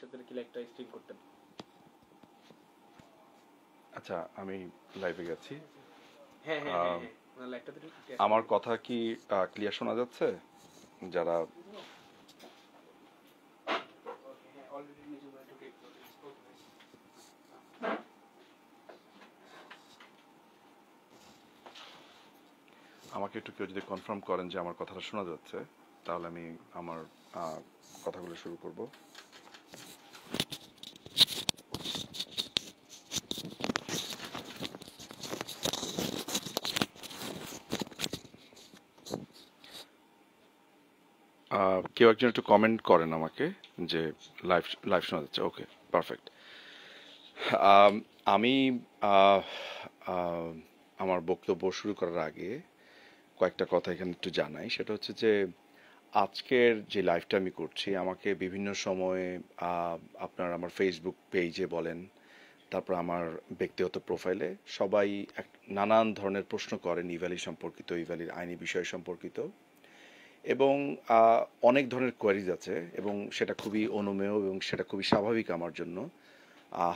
সাথে কি লাইভটা স্ট্রিম করতেন আচ্ছা আমি লাইভে গেছি হ্যাঁ হ্যাঁ হ্যাঁ, হ্যাঁ। আমার কথা কি ক্লিয়ার শোনা যাচ্ছে যারা আমাকে একটু কেউ যদি কনফার্ম করেন যে আমার কথাটা শোনা যাচ্ছে তাহলে আমি আমার কথাগুলো শুরু করবো কেউ একজন একটু কমেন্ট করেন আমাকে যে লাইভ লাইভ শোনা যাচ্ছে ওকে পারফেক্ট um, আমি আমার বক্তব্য শুরু করার আগে কয়েকটা কথা এখানে একটু জানাই সেটা হচ্ছে যে আজকের যে লাইভটা আমি করছি আমাকে বিভিন্ন সময়ে আপনার আমার ফেসবুক পেজে বলেন তারপর আমার ব্যক্তিগত প্রোফাইলে সবাই এক নানান ধরনের প্রশ্ন করেন ইভ্যালি সম্পর্কিত ইভ্যালির আইনি বিষয় সম্পর্কিত এবং অনেক ধরনের কোয়ারিজ আছে এবং সেটা খুবই অনুমেয় এবং সেটা খুবই স্বাভাবিক আমার জন্য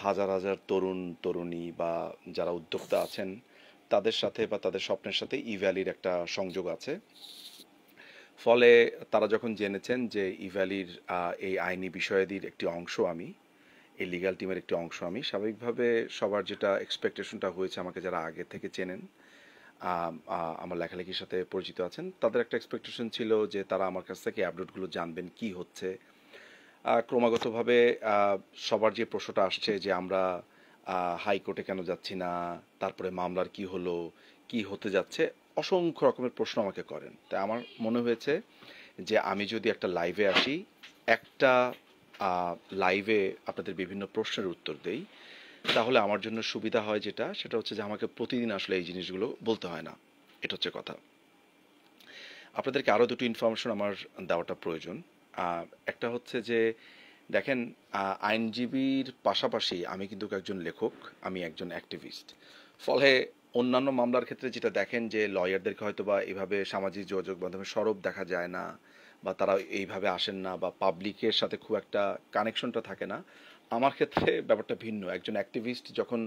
হাজার হাজার তরুণ তরুণী বা যারা উদ্যোক্তা আছেন তাদের সাথে বা তাদের স্বপ্নের সাথে ইভ্যালির একটা সংযোগ আছে ফলে তারা যখন জেনেছেন যে ইভ্যালির এই আইনি বিষয়াদির একটি অংশ আমি এই লিগাল টিমের একটি অংশ আমি স্বাভাবিকভাবে সবার যেটা এক্সপেকটেশনটা হয়েছে আমাকে যারা আগে থেকে চেনেন আমার লেখালেখির সাথে পরিচিত আছেন তাদের একটা এক্সপেকটেশন ছিল যে তারা আমার কাছ থেকে আপডেটগুলো জানবেন কি হচ্ছে ক্রমাগতভাবে সবার যে প্রশ্নটা আসছে যে আমরা হাইকোর্টে কেন যাচ্ছি না তারপরে মামলার কি হলো কি হতে যাচ্ছে অসংখ্য রকমের প্রশ্ন আমাকে করেন তাই আমার মনে হয়েছে যে আমি যদি একটা লাইভে আসি একটা লাইভে আপনাদের বিভিন্ন প্রশ্নের উত্তর দেই তাহলে আমার জন্য সুবিধা হয় যেটা সেটা হচ্ছে যে আমাকে প্রতিদিন আসলে এই জিনিসগুলো বলতে হয় না এটা হচ্ছে কথা আপনাদেরকে আরও দুটো ইনফরমেশন আমার দেওয়াটা প্রয়োজন একটা হচ্ছে যে দেখেন আইনজীবীর পাশাপাশি আমি কিন্তু একজন লেখক আমি একজন অ্যাক্টিভিস্ট ফলে অন্যান্য মামলার ক্ষেত্রে যেটা দেখেন যে লয়ারদেরকে হয়তো বা এভাবে সামাজিক যোগাযোগ মাধ্যমে সরব দেখা যায় না বা তারা এইভাবে আসেন না বা পাবলিকের সাথে খুব একটা কানেকশনটা থাকে না আমার ক্ষেত্রে ব্যাপারটা ভিন্ন একজন অ্যাক্টিভিস্ট যখন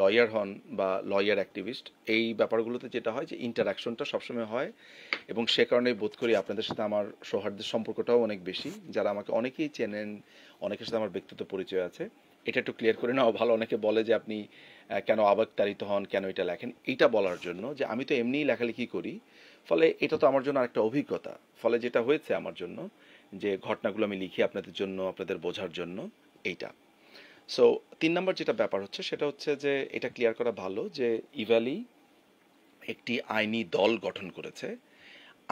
লয়ার হন বা লয়ার অ্যাক্টিভিস্ট এই ব্যাপারগুলোতে যেটা হয় যে ইন্টারাকশনটা সবসময় হয় এবং সে কারণে বোধ করি আপনাদের সাথে আমার সৌহার্দের সম্পর্কটাও অনেক বেশি যারা আমাকে অনেকেই চেনেন অনেকের সাথে আমার ব্যক্তিত্ব পরিচয় আছে এটা একটু ক্লিয়ার করে নেওয়া ভালো অনেকে বলে যে আপনি কেন আবেগতারিত হন কেন এটা লেখেন এইটা বলার জন্য যে আমি তো এমনিই লেখালেখি করি ফলে এটা তো আমার জন্য আরেকটা অভিজ্ঞতা ফলে যেটা হয়েছে আমার জন্য যে ঘটনাগুলো আমি লিখি আপনাদের জন্য আপনাদের বোঝার জন্য এইটা সো তিন নম্বর যেটা ব্যাপার হচ্ছে সেটা হচ্ছে যে এটা ক্লিয়ার করা ভালো যে ইভ্যালি একটি আইনি দল গঠন করেছে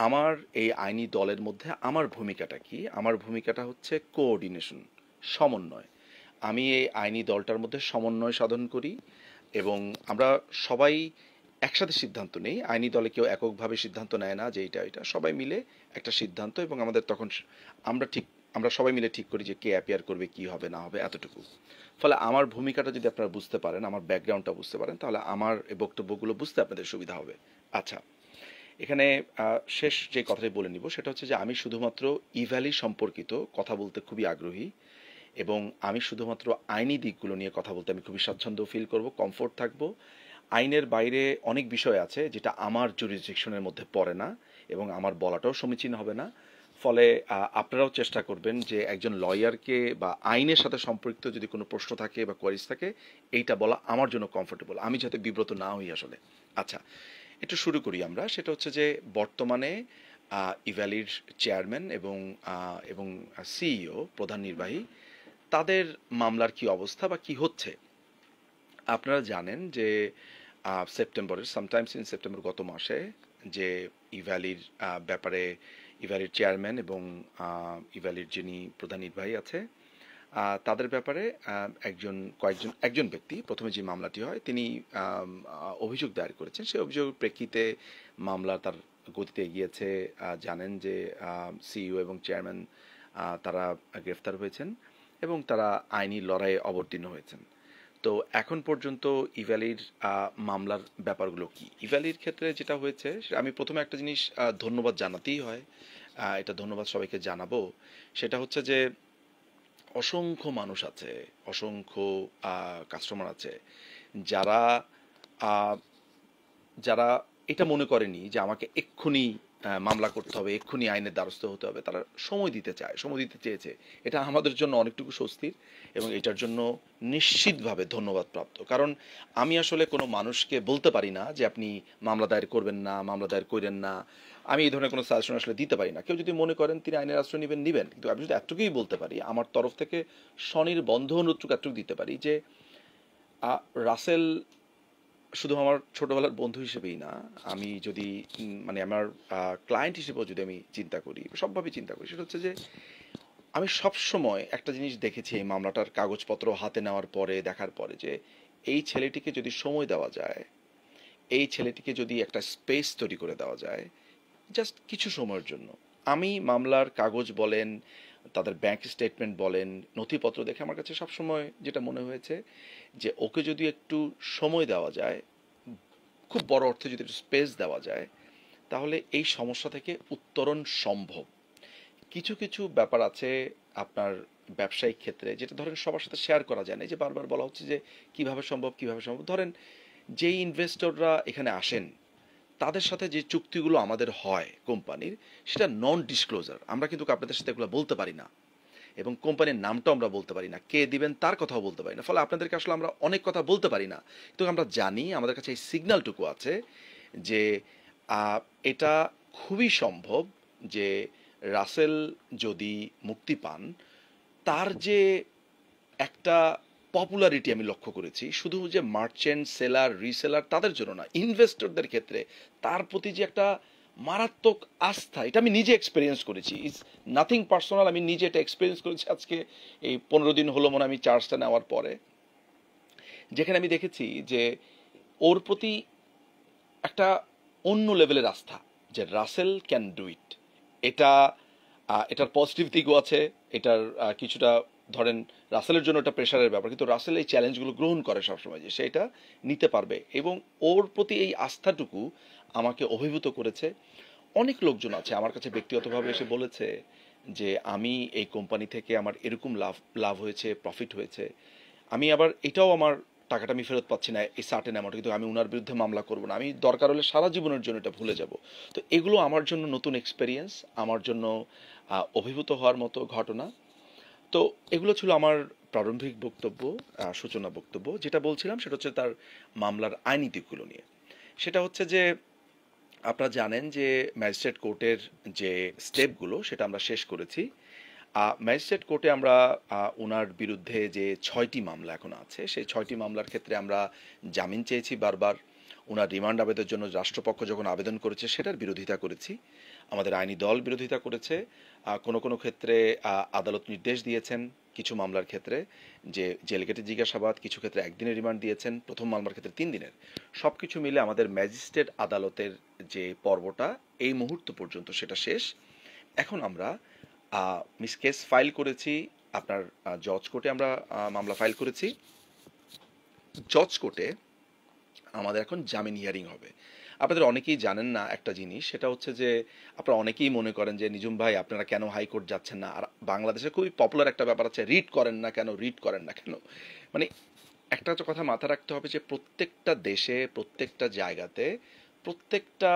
আমার এই আইনি দলের মধ্যে আমার ভূমিকাটা কি আমার ভূমিকাটা হচ্ছে কোঅর্ডিনেশন সমন্বয় আমি এই আইনি দলটার মধ্যে সমন্বয় সাধন করি এবং আমরা সবাই একসাথে সিদ্ধান্ত নেই আইনি দলে কেউ এককভাবে সিদ্ধান্ত নেয় না যে এটা এটা সবাই মিলে একটা সিদ্ধান্ত এবং আমাদের তখন আমরা ঠিক আমরা সবাই মিলে ঠিক করি যে কে অ্যাপিয়ার করবে কি হবে না হবে এতটুকু ফলে আমার ভূমিকাটা যদি আপনারা বুঝতে পারেন আমার ব্যাকগ্রাউন্ডটা বুঝতে পারেন তাহলে আমার বক্তব্যগুলো বুঝতে আপনাদের সুবিধা হবে আচ্ছা এখানে শেষ যে কথাটি বলে নিব সেটা হচ্ছে যে আমি শুধুমাত্র ইভ্যালি সম্পর্কিত কথা বলতে খুবই আগ্রহী এবং আমি শুধুমাত্র আইনি দিকগুলো নিয়ে কথা বলতে আমি খুবই স্বাচ্ছন্দ্য ফিল করব কমফোর্ট থাকব আইনের বাইরে অনেক বিষয় আছে যেটা আমার জুরিসডিকশনের মধ্যে পড়ে না এবং আমার বলাটাও সমীচীন হবে না ফলে আপনারাও চেষ্টা করবেন যে একজন লয়ারকে বা আইনের সাথে সম্পৃক্ত যদি কোনো প্রশ্ন থাকে বা কোয়ারিজ থাকে এইটা বলা আমার জন্য কমফোর্টেবল আমি যাতে বিব্রত না হই আসলে আচ্ছা একটু শুরু করি আমরা সেটা হচ্ছে যে বর্তমানে ইভ্যালির চেয়ারম্যান এবং এবং সিইও প্রধান নির্বাহী তাদের মামলার কি অবস্থা বা কি হচ্ছে আপনারা জানেন যে সেপ্টেম্বরের সামটাইমস ইন সেপ্টেম্বর গত মাসে যে ইভ্যালির ব্যাপারে ইভ্যালির চেয়ারম্যান এবং ইভ্যালির যিনি প্রধান নির্বাহী আছে তাদের ব্যাপারে একজন কয়েকজন একজন ব্যক্তি প্রথমে যে মামলাটি হয় তিনি অভিযোগ দায়ের করেছেন সেই অভিযোগের প্রেক্ষিতে মামলা তার গতিতে এগিয়েছে জানেন যে সিইও এবং চেয়ারম্যান তারা গ্রেফতার হয়েছেন এবং তারা আইনি লড়াইয়ে অবতীর্ণ হয়েছেন তো এখন পর্যন্ত ইভ্যালির মামলার ব্যাপারগুলো কি ইভ্যালির ক্ষেত্রে যেটা হয়েছে আমি প্রথমে একটা জিনিস ধন্যবাদ জানাতেই হয় এটা ধন্যবাদ সবাইকে জানাবো সেটা হচ্ছে যে অসংখ্য মানুষ আছে অসংখ্য কাস্টমার আছে যারা যারা এটা মনে করেনি যে আমাকে এক্ষুনি মামলা করতে হবে এক্ষুনি আইনের দ্বারস্থ হতে হবে তারা সময় দিতে চায় সময় দিতে চেয়েছে এটা আমাদের জন্য অনেকটুকু স্বস্তির এবং এটার জন্য নিশ্চিতভাবে ধন্যবাদ প্রাপ্ত কারণ আমি আসলে কোনো মানুষকে বলতে পারি না যে আপনি মামলা দায়ের করবেন না মামলা দায়ের করেন না আমি এই ধরনের কোনো সাজেশন আসলে দিতে পারি না কেউ যদি মনে করেন তিনি আইনের আশ্রয় নেবেন নেবেন কিন্তু আমি যদি এতটুকুই বলতে পারি আমার তরফ থেকে স্বনির্বন্ধ অনুরোধটুকু এতটুকু দিতে পারি যে রাসেল শুধু আমার ছোটোবেলার বন্ধু হিসেবেই না আমি যদি মানে আমার ক্লায়েন্ট হিসেবেও যদি আমি চিন্তা করি সবভাবে চিন্তা করি সেটা হচ্ছে যে আমি সবসময় একটা জিনিস দেখেছি এই মামলাটার কাগজপত্র হাতে নেওয়ার পরে দেখার পরে যে এই ছেলেটিকে যদি সময় দেওয়া যায় এই ছেলেটিকে যদি একটা স্পেস তৈরি করে দেওয়া যায় জাস্ট কিছু সময়ের জন্য আমি মামলার কাগজ বলেন তাদের ব্যাংক স্টেটমেন্ট বলেন নথিপত্র দেখে আমার কাছে সবসময় যেটা মনে হয়েছে যে ওকে যদি একটু সময় দেওয়া যায় খুব বড় অর্থে যদি একটু স্পেস দেওয়া যায় তাহলে এই সমস্যা থেকে উত্তরণ সম্ভব কিছু কিছু ব্যাপার আছে আপনার ব্যবসায়িক ক্ষেত্রে যেটা ধরেন সবার সাথে শেয়ার করা যায় না যে বারবার বলা হচ্ছে যে কিভাবে সম্ভব কিভাবে সম্ভব ধরেন যেই ইনভেস্টররা এখানে আসেন তাদের সাথে যে চুক্তিগুলো আমাদের হয় কোম্পানির সেটা নন ডিসক্লোজার আমরা কিন্তু আপনাদের সাথে এগুলো বলতে পারি না এবং কোম্পানির নামটাও আমরা বলতে পারি না কে দিবেন তার কথাও বলতে পারি না ফলে আপনাদেরকে আসলে আমরা অনেক কথা বলতে পারি না কিন্তু আমরা জানি আমাদের কাছে এই সিগন্যালটুকু আছে যে এটা খুবই সম্ভব যে রাসেল যদি মুক্তি পান তার যে একটা পপুলারিটি আমি লক্ষ্য করেছি শুধু যে মার্চেন্ট সেলার রিসেলার তাদের জন্য না ইনভেস্টরদের ক্ষেত্রে তার প্রতি যে একটা মারাত্মক আস্থা এটা আমি নিজে এক্সপিরিয়েন্স করেছি ইজ নাথিং পার্সোনাল আমি নিজে এটা এক্সপিরিয়েন্স করেছি আজকে এই পনেরো দিন হলো মনে আমি চার্জটা নেওয়ার পরে যেখানে আমি দেখেছি যে ওর প্রতি একটা অন্য লেভেলের আস্থা যে রাসেল ক্যান ডু ইট এটা এটার পজিটিভ দিকও আছে এটার কিছুটা ধরেন রাসেলের জন্য একটা প্রেশারের ব্যাপার কিন্তু রাসেল এই চ্যালেঞ্জগুলো গ্রহণ করে সবসময় যে সেটা নিতে পারবে এবং ওর প্রতি এই আস্থাটুকু আমাকে অভিভূত করেছে অনেক লোকজন আছে আমার কাছে ব্যক্তিগতভাবে এসে বলেছে যে আমি এই কোম্পানি থেকে আমার এরকম লাভ লাভ হয়েছে প্রফিট হয়েছে আমি আবার এটাও আমার টাকাটা আমি ফেরত পাচ্ছি না এই সার্টেন অ্যামাউন্ট কিন্তু আমি ওনার বিরুদ্ধে মামলা করব না আমি দরকার হলে সারা জীবনের জন্য এটা ভুলে যাব তো এগুলো আমার জন্য নতুন এক্সপেরিয়েন্স আমার জন্য অভিভূত হওয়ার মতো ঘটনা তো এগুলো ছিল আমার প্রারম্ভিক বক্তব্য সূচনা বক্তব্য যেটা বলছিলাম সেটা হচ্ছে তার মামলার আইনি দিকগুলো নিয়ে সেটা হচ্ছে যে আপনারা জানেন যে ম্যাজিস্ট্রেট কোর্টের যে স্টেপগুলো সেটা আমরা শেষ করেছি ম্যাজিস্ট্রেট কোর্টে আমরা ওনার বিরুদ্ধে যে ছয়টি মামলা এখন আছে সেই ছয়টি মামলার ক্ষেত্রে আমরা জামিন চেয়েছি বারবার ওনার রিমান্ড আবেদনের জন্য রাষ্ট্রপক্ষ যখন আবেদন করেছে সেটার বিরোধিতা করেছি আমাদের আইনি দল বিরোধিতা করেছে কোনো কোনো ক্ষেত্রে আদালত নির্দেশ দিয়েছেন কিছু মামলার ক্ষেত্রে যে জেল গেটে জিজ্ঞাসাবাদ কিছু ক্ষেত্রে একদিনের রিমান্ড দিয়েছেন প্রথম মামলার ক্ষেত্রে তিন দিনের সব কিছু মিলে আমাদের ম্যাজিস্ট্রেট আদালতের যে পর্বটা এই মুহূর্ত পর্যন্ত সেটা শেষ এখন আমরা মিস কেস ফাইল করেছি আপনার জজ কোর্টে আমরা মামলা ফাইল করেছি জজ কোর্টে আমাদের এখন জামিন হিয়ারিং হবে আপনাদের অনেকেই জানেন না একটা জিনিস সেটা হচ্ছে যে আপনারা অনেকেই মনে করেন যে নিজুম ভাই আপনারা কেন হাইকোর্ট যাচ্ছেন না আর বাংলাদেশে খুবই পপুলার একটা ব্যাপার আছে রিড করেন না কেন রিড করেন না কেন মানে একটা কথা মাথা রাখতে হবে যে প্রত্যেকটা দেশে প্রত্যেকটা জায়গাতে প্রত্যেকটা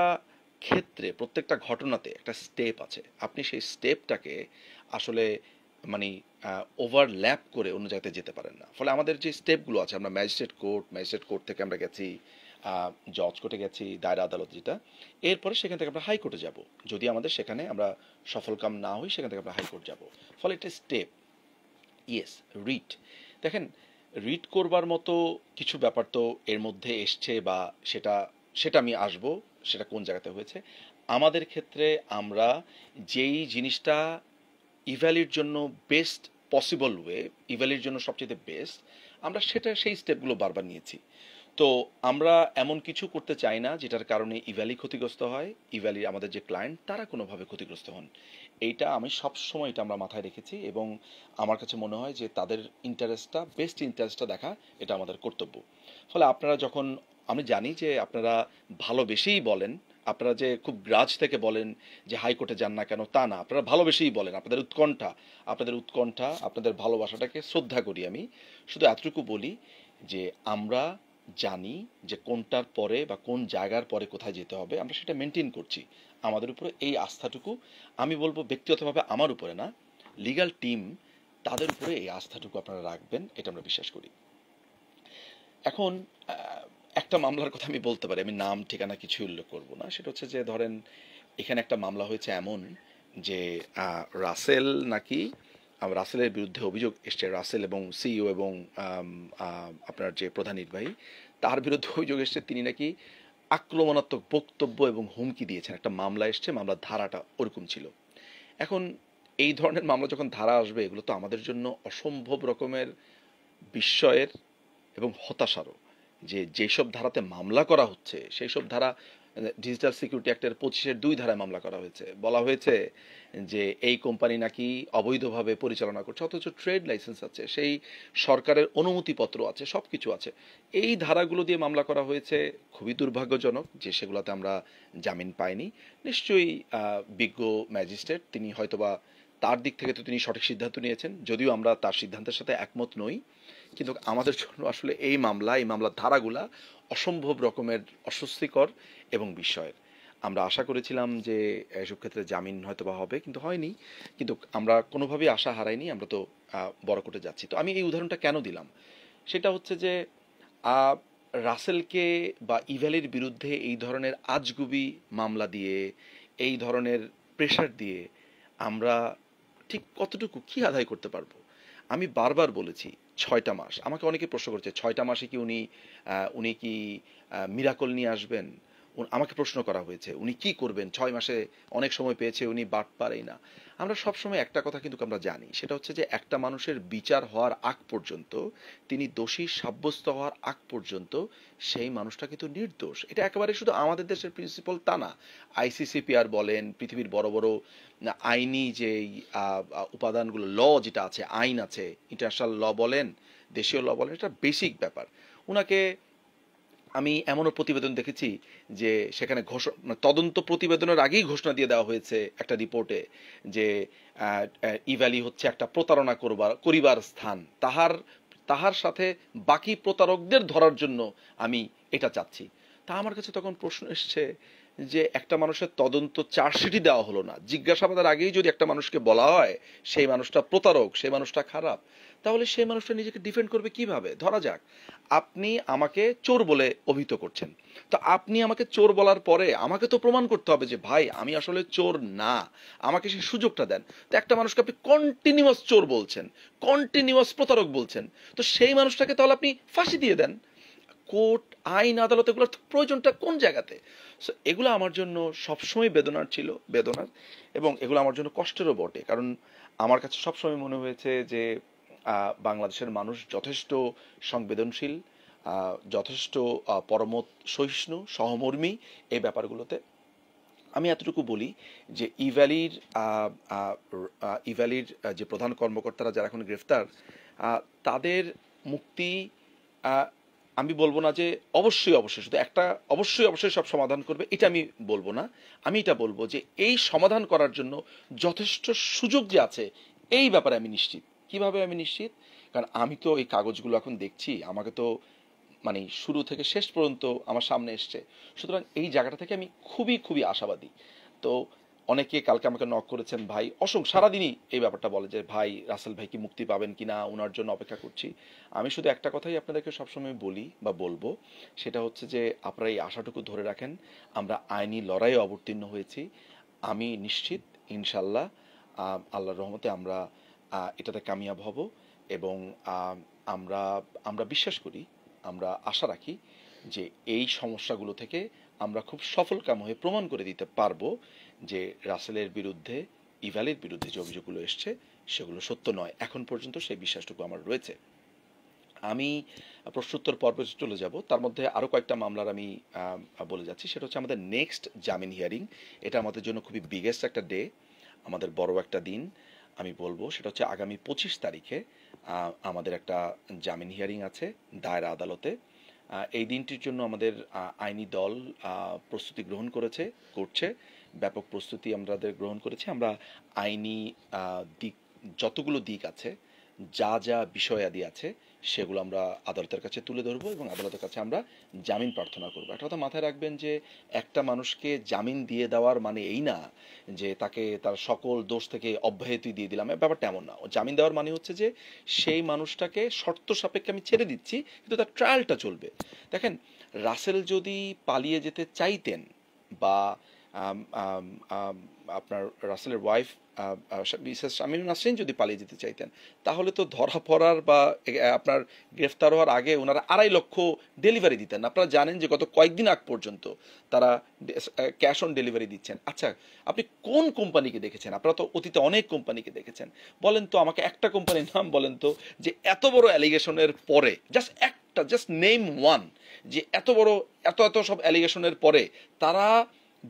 ক্ষেত্রে প্রত্যেকটা ঘটনাতে একটা স্টেপ আছে আপনি সেই স্টেপটাকে আসলে মানে ওভারল্যাপ করে অন্য জায়গাতে যেতে পারেন না ফলে আমাদের যে স্টেপগুলো আছে আমরা ম্যাজিস্ট্রেট কোর্ট ম্যাজিস্ট্রেট কোর্ট থেকে আমরা গেছি জজ কোর্টে গেছি দায়রা আদালত যেটা এরপরে সেখান থেকে আমরা হাইকোর্টে যাব যদি আমাদের সেখানে আমরা সফল কাম না হই সেখান থেকে আমরা হাইকোর্ট যাব ফলে এটা স্টেপ ইয়েস রিট দেখেন রিট করবার মতো কিছু ব্যাপার তো এর মধ্যে এসছে বা সেটা সেটা আমি আসব সেটা কোন জায়গাতে হয়েছে আমাদের ক্ষেত্রে আমরা যেই জিনিসটা ইভ্যালির জন্য বেস্ট পসিবল ওয়ে ইভ্যালির জন্য সবচেয়ে বেস্ট আমরা সেটা সেই স্টেপগুলো বারবার নিয়েছি তো আমরা এমন কিছু করতে চাই না যেটার কারণে ইভ্যালি ক্ষতিগ্রস্ত হয় ইভ্যালি আমাদের যে ক্লায়েন্ট তারা কোনোভাবে ক্ষতিগ্রস্ত হন এইটা আমি সবসময় এটা আমরা মাথায় রেখেছি এবং আমার কাছে মনে হয় যে তাদের ইন্টারেস্টটা বেস্ট ইন্টারেস্টটা দেখা এটা আমাদের কর্তব্য ফলে আপনারা যখন আমি জানি যে আপনারা ভালোবেসেই বলেন আপনারা যে খুব গ্রাজ থেকে বলেন যে হাইকোর্টে যান না কেন তা না আপনারা ভালোবেসেই বলেন আপনাদের উৎকণ্ঠা আপনাদের উৎকণ্ঠা আপনাদের ভালোবাসাটাকে শ্রদ্ধা করি আমি শুধু এতটুকু বলি যে আমরা জানি যে কোনটার পরে বা কোন জায়গার পরে কোথায় যেতে হবে আমরা সেটা মেনটেন করছি আমাদের উপরে এই আস্থাটুকু আমি বলবো ব্যক্তিগতভাবে আমার উপরে না লিগাল টিম তাদের উপরে এই আস্থাটুকু আপনারা রাখবেন এটা আমরা বিশ্বাস করি এখন একটা মামলার কথা আমি বলতে পারি আমি নাম ঠিকানা কিছু উল্লেখ করব না সেটা হচ্ছে যে ধরেন এখানে একটা মামলা হয়েছে এমন যে রাসেল নাকি রাসেলের বিরুদ্ধে অভিযোগ এসছে রাসেল এবং সিইও এবং আপনার যে প্রধান নির্বাহী তার বিরুদ্ধে অভিযোগ এসছে তিনি নাকি আক্রমণাত্মক বক্তব্য এবং হুমকি দিয়েছেন একটা মামলা এসছে মামলার ধারাটা ওরকম ছিল এখন এই ধরনের মামলা যখন ধারা আসবে এগুলো তো আমাদের জন্য অসম্ভব রকমের বিস্ময়ের এবং হতাশারও যে যেসব ধারাতে মামলা করা হচ্ছে সেই সব ধারা ডিজিটাল সিকিউরিটি অ্যাক্টের পঁচিশের দুই ধারায় মামলা করা হয়েছে বলা হয়েছে যে এই কোম্পানি নাকি অবৈধভাবে পরিচালনা করছে অথচ ট্রেড লাইসেন্স আছে সেই সরকারের অনুমতিপত্র আছে সব কিছু আছে এই ধারাগুলো দিয়ে মামলা করা হয়েছে খুবই দুর্ভাগ্যজনক যে সেগুলোতে আমরা জামিন পাইনি নিশ্চয়ই বিজ্ঞ ম্যাজিস্ট্রেট তিনি হয়তোবা তার দিক থেকে তো তিনি সঠিক সিদ্ধান্ত নিয়েছেন যদিও আমরা তার সিদ্ধান্তের সাথে একমত নই কিন্তু আমাদের জন্য আসলে এই মামলা এই মামলার ধারাগুলা অসম্ভব রকমের অস্বস্তিকর এবং বিষয়ের আমরা আশা করেছিলাম যে এসব ক্ষেত্রে জামিন হয়তো বা হবে কিন্তু হয়নি কিন্তু আমরা কোনোভাবেই আশা হারাইনি আমরা তো বড় করে যাচ্ছি তো আমি এই উদাহরণটা কেন দিলাম সেটা হচ্ছে যে রাসেলকে বা ইভ্যালির বিরুদ্ধে এই ধরনের আজগুবি মামলা দিয়ে এই ধরনের প্রেশার দিয়ে আমরা ঠিক কতটুকু কী আদায় করতে পারবো আমি বারবার বলেছি ছয়টা মাস আমাকে অনেকে প্রশ্ন করছে ছয়টা মাসে কি উনি উনি কি মিরাকল নিয়ে আসবেন আমাকে প্রশ্ন করা হয়েছে উনি কি করবেন ছয় মাসে অনেক সময় পেয়েছে উনি বাট পারেই না আমরা সবসময় একটা কথা কিন্তু আমরা জানি সেটা হচ্ছে যে একটা মানুষের বিচার হওয়ার আগ পর্যন্ত তিনি দোষী সাব্যস্ত হওয়ার আগ পর্যন্ত সেই মানুষটা কিন্তু নির্দোষ এটা একেবারে শুধু আমাদের দেশের প্রিন্সিপাল তা না আইসিসিপিআর বলেন পৃথিবীর বড় বড় আইনি যে উপাদানগুলো ল যেটা আছে আইন আছে ইন্টারন্যাশনাল ল বলেন দেশীয় ল বলেন এটা বেসিক ব্যাপার ওনাকে আমি এমনও প্রতিবেদন দেখেছি যে সেখানে ঘোষণা মানে তদন্ত প্রতিবেদনের আগেই ঘোষণা দিয়ে দেওয়া হয়েছে একটা রিপোর্টে যে ইভ্যালি হচ্ছে একটা প্রতারণা করবার করিবার স্থান তাহার তাহার সাথে বাকি প্রতারকদের ধরার জন্য আমি এটা চাচ্ছি তা আমার কাছে তখন প্রশ্ন এসছে যে একটা মানুষের তদন্ত চার্জশিটই দেওয়া হলো না জিজ্ঞাসাবাদের আগেই যদি একটা মানুষকে বলা হয় সেই মানুষটা প্রতারক সেই মানুষটা খারাপ তাহলে সেই মানুষটা নিজেকে ডিফেন্ড করবে কিভাবে ধরা যাক আপনি আমাকে চোর বলে অভিহিত করছেন তো আপনি আমাকে চোর বলার পরে আমাকে তো প্রমাণ করতে হবে যে ভাই আমি আসলে চোর না আমাকে সেই সুযোগটা দেন তো একটা মানুষকে আপনি কন্টিনিউয়াস চোর বলছেন কন্টিনিউয়াস প্রতারক বলছেন তো সেই মানুষটাকে তাহলে আপনি ফাঁসি দিয়ে দেন কোর্ট আইন আদালত এগুলোর প্রয়োজনটা কোন জায়গাতে সো এগুলো আমার জন্য সবসময় বেদনার ছিল বেদনার এবং এগুলো আমার জন্য কষ্টেরও বটে কারণ আমার কাছে সবসময় মনে হয়েছে যে বাংলাদেশের মানুষ যথেষ্ট সংবেদনশীল যথেষ্ট পরমত সহিষ্ণু সহমর্মী এই ব্যাপারগুলোতে আমি এতটুকু বলি যে ইভ্যালির ইভ্যালির যে প্রধান কর্মকর্তারা যারা এখন গ্রেফতার তাদের মুক্তি আমি বলবো না যে অবশ্যই অবশ্যই শুধু একটা অবশ্যই অবশ্যই সব সমাধান করবে এটা আমি বলবো না আমি এটা বলবো যে এই সমাধান করার জন্য যথেষ্ট সুযোগ যে আছে এই ব্যাপারে আমি নিশ্চিত কিভাবে আমি নিশ্চিত কারণ আমি তো এই কাগজগুলো এখন দেখছি আমাকে তো মানে শুরু থেকে শেষ পর্যন্ত আমার সামনে এসছে সুতরাং এই জায়গাটা থেকে আমি খুবই খুবই আশাবাদী তো অনেকে কালকে আমাকে নক করেছেন ভাই অসংখ্য সারাদিনই এই ব্যাপারটা বলে যে ভাই রাসেল ভাই কি মুক্তি পাবেন কি না ওনার জন্য অপেক্ষা করছি আমি শুধু একটা কথাই আপনাদেরকে সবসময় বলি বা বলবো সেটা হচ্ছে যে আপনারা এই আশাটুকু ধরে রাখেন আমরা আইনি লড়াইয়ে অবতীর্ণ হয়েছি আমি নিশ্চিত ইনশাল্লাহ আল্লাহর রহমতে আমরা এটাতে কামিয়াব হব এবং আমরা আমরা বিশ্বাস করি আমরা আশা রাখি যে এই সমস্যাগুলো থেকে আমরা খুব সফল কাম হয়ে প্রমাণ করে দিতে পারবো যে রাসেলের বিরুদ্ধে ইভ্যালের বিরুদ্ধে যে অভিযোগগুলো এসছে সেগুলো সত্য নয় এখন পর্যন্ত সেই বিশ্বাসটুকু আমার রয়েছে আমি প্রশ্নোত্তর পর্বে চলে যাব তার মধ্যে আরও কয়েকটা মামলার আমি বলে যাচ্ছি সেটা হচ্ছে আমাদের নেক্সট জামিন হিয়ারিং এটা আমাদের জন্য খুবই বিগেস্ট একটা ডে আমাদের বড় একটা দিন আমি বলবো সেটা হচ্ছে আগামী পঁচিশ তারিখে আমাদের একটা জামিন হিয়ারিং আছে দায়রা আদালতে এই দিনটির জন্য আমাদের আইনি দল প্রস্তুতি গ্রহণ করেছে করছে ব্যাপক প্রস্তুতি আমাদের গ্রহণ করেছি আমরা আইনি দিক যতগুলো দিক আছে যা যা বিষয়াদি আছে সেগুলো আমরা আদালতের কাছে তুলে ধরবো এবং আদালতের কাছে আমরা জামিন প্রার্থনা করবো একটা কথা মাথায় রাখবেন যে একটা মানুষকে জামিন দিয়ে দেওয়ার মানে এই না যে তাকে তার সকল দোষ থেকে অব্যাহতি দিয়ে দিলাম ব্যাপারটা এমন না জামিন দেওয়ার মানে হচ্ছে যে সেই মানুষটাকে শর্ত সাপেক্ষে আমি ছেড়ে দিচ্ছি কিন্তু তার ট্রায়ালটা চলবে দেখেন রাসেল যদি পালিয়ে যেতে চাইতেন বা আপনার রাসেলের ওয়াইফ মিসেস শামীম নাসরিন যদি পালিয়ে যেতে চাইতেন তাহলে তো ধরা পড়ার বা আপনার গ্রেফতার হওয়ার আগে ওনারা আড়াই লক্ষ ডেলিভারি দিতেন আপনারা জানেন যে গত কয়েকদিন আগ পর্যন্ত তারা ক্যাশ অন ডেলিভারি দিচ্ছেন আচ্ছা আপনি কোন কোম্পানিকে দেখেছেন আপনারা তো অতীতে অনেক কোম্পানিকে দেখেছেন বলেন তো আমাকে একটা কোম্পানির নাম বলেন তো যে এত বড় অ্যালিগেশনের পরে জাস্ট একটা জাস্ট নেম ওয়ান যে এত বড় এত এত সব অ্যালিগেশনের পরে তারা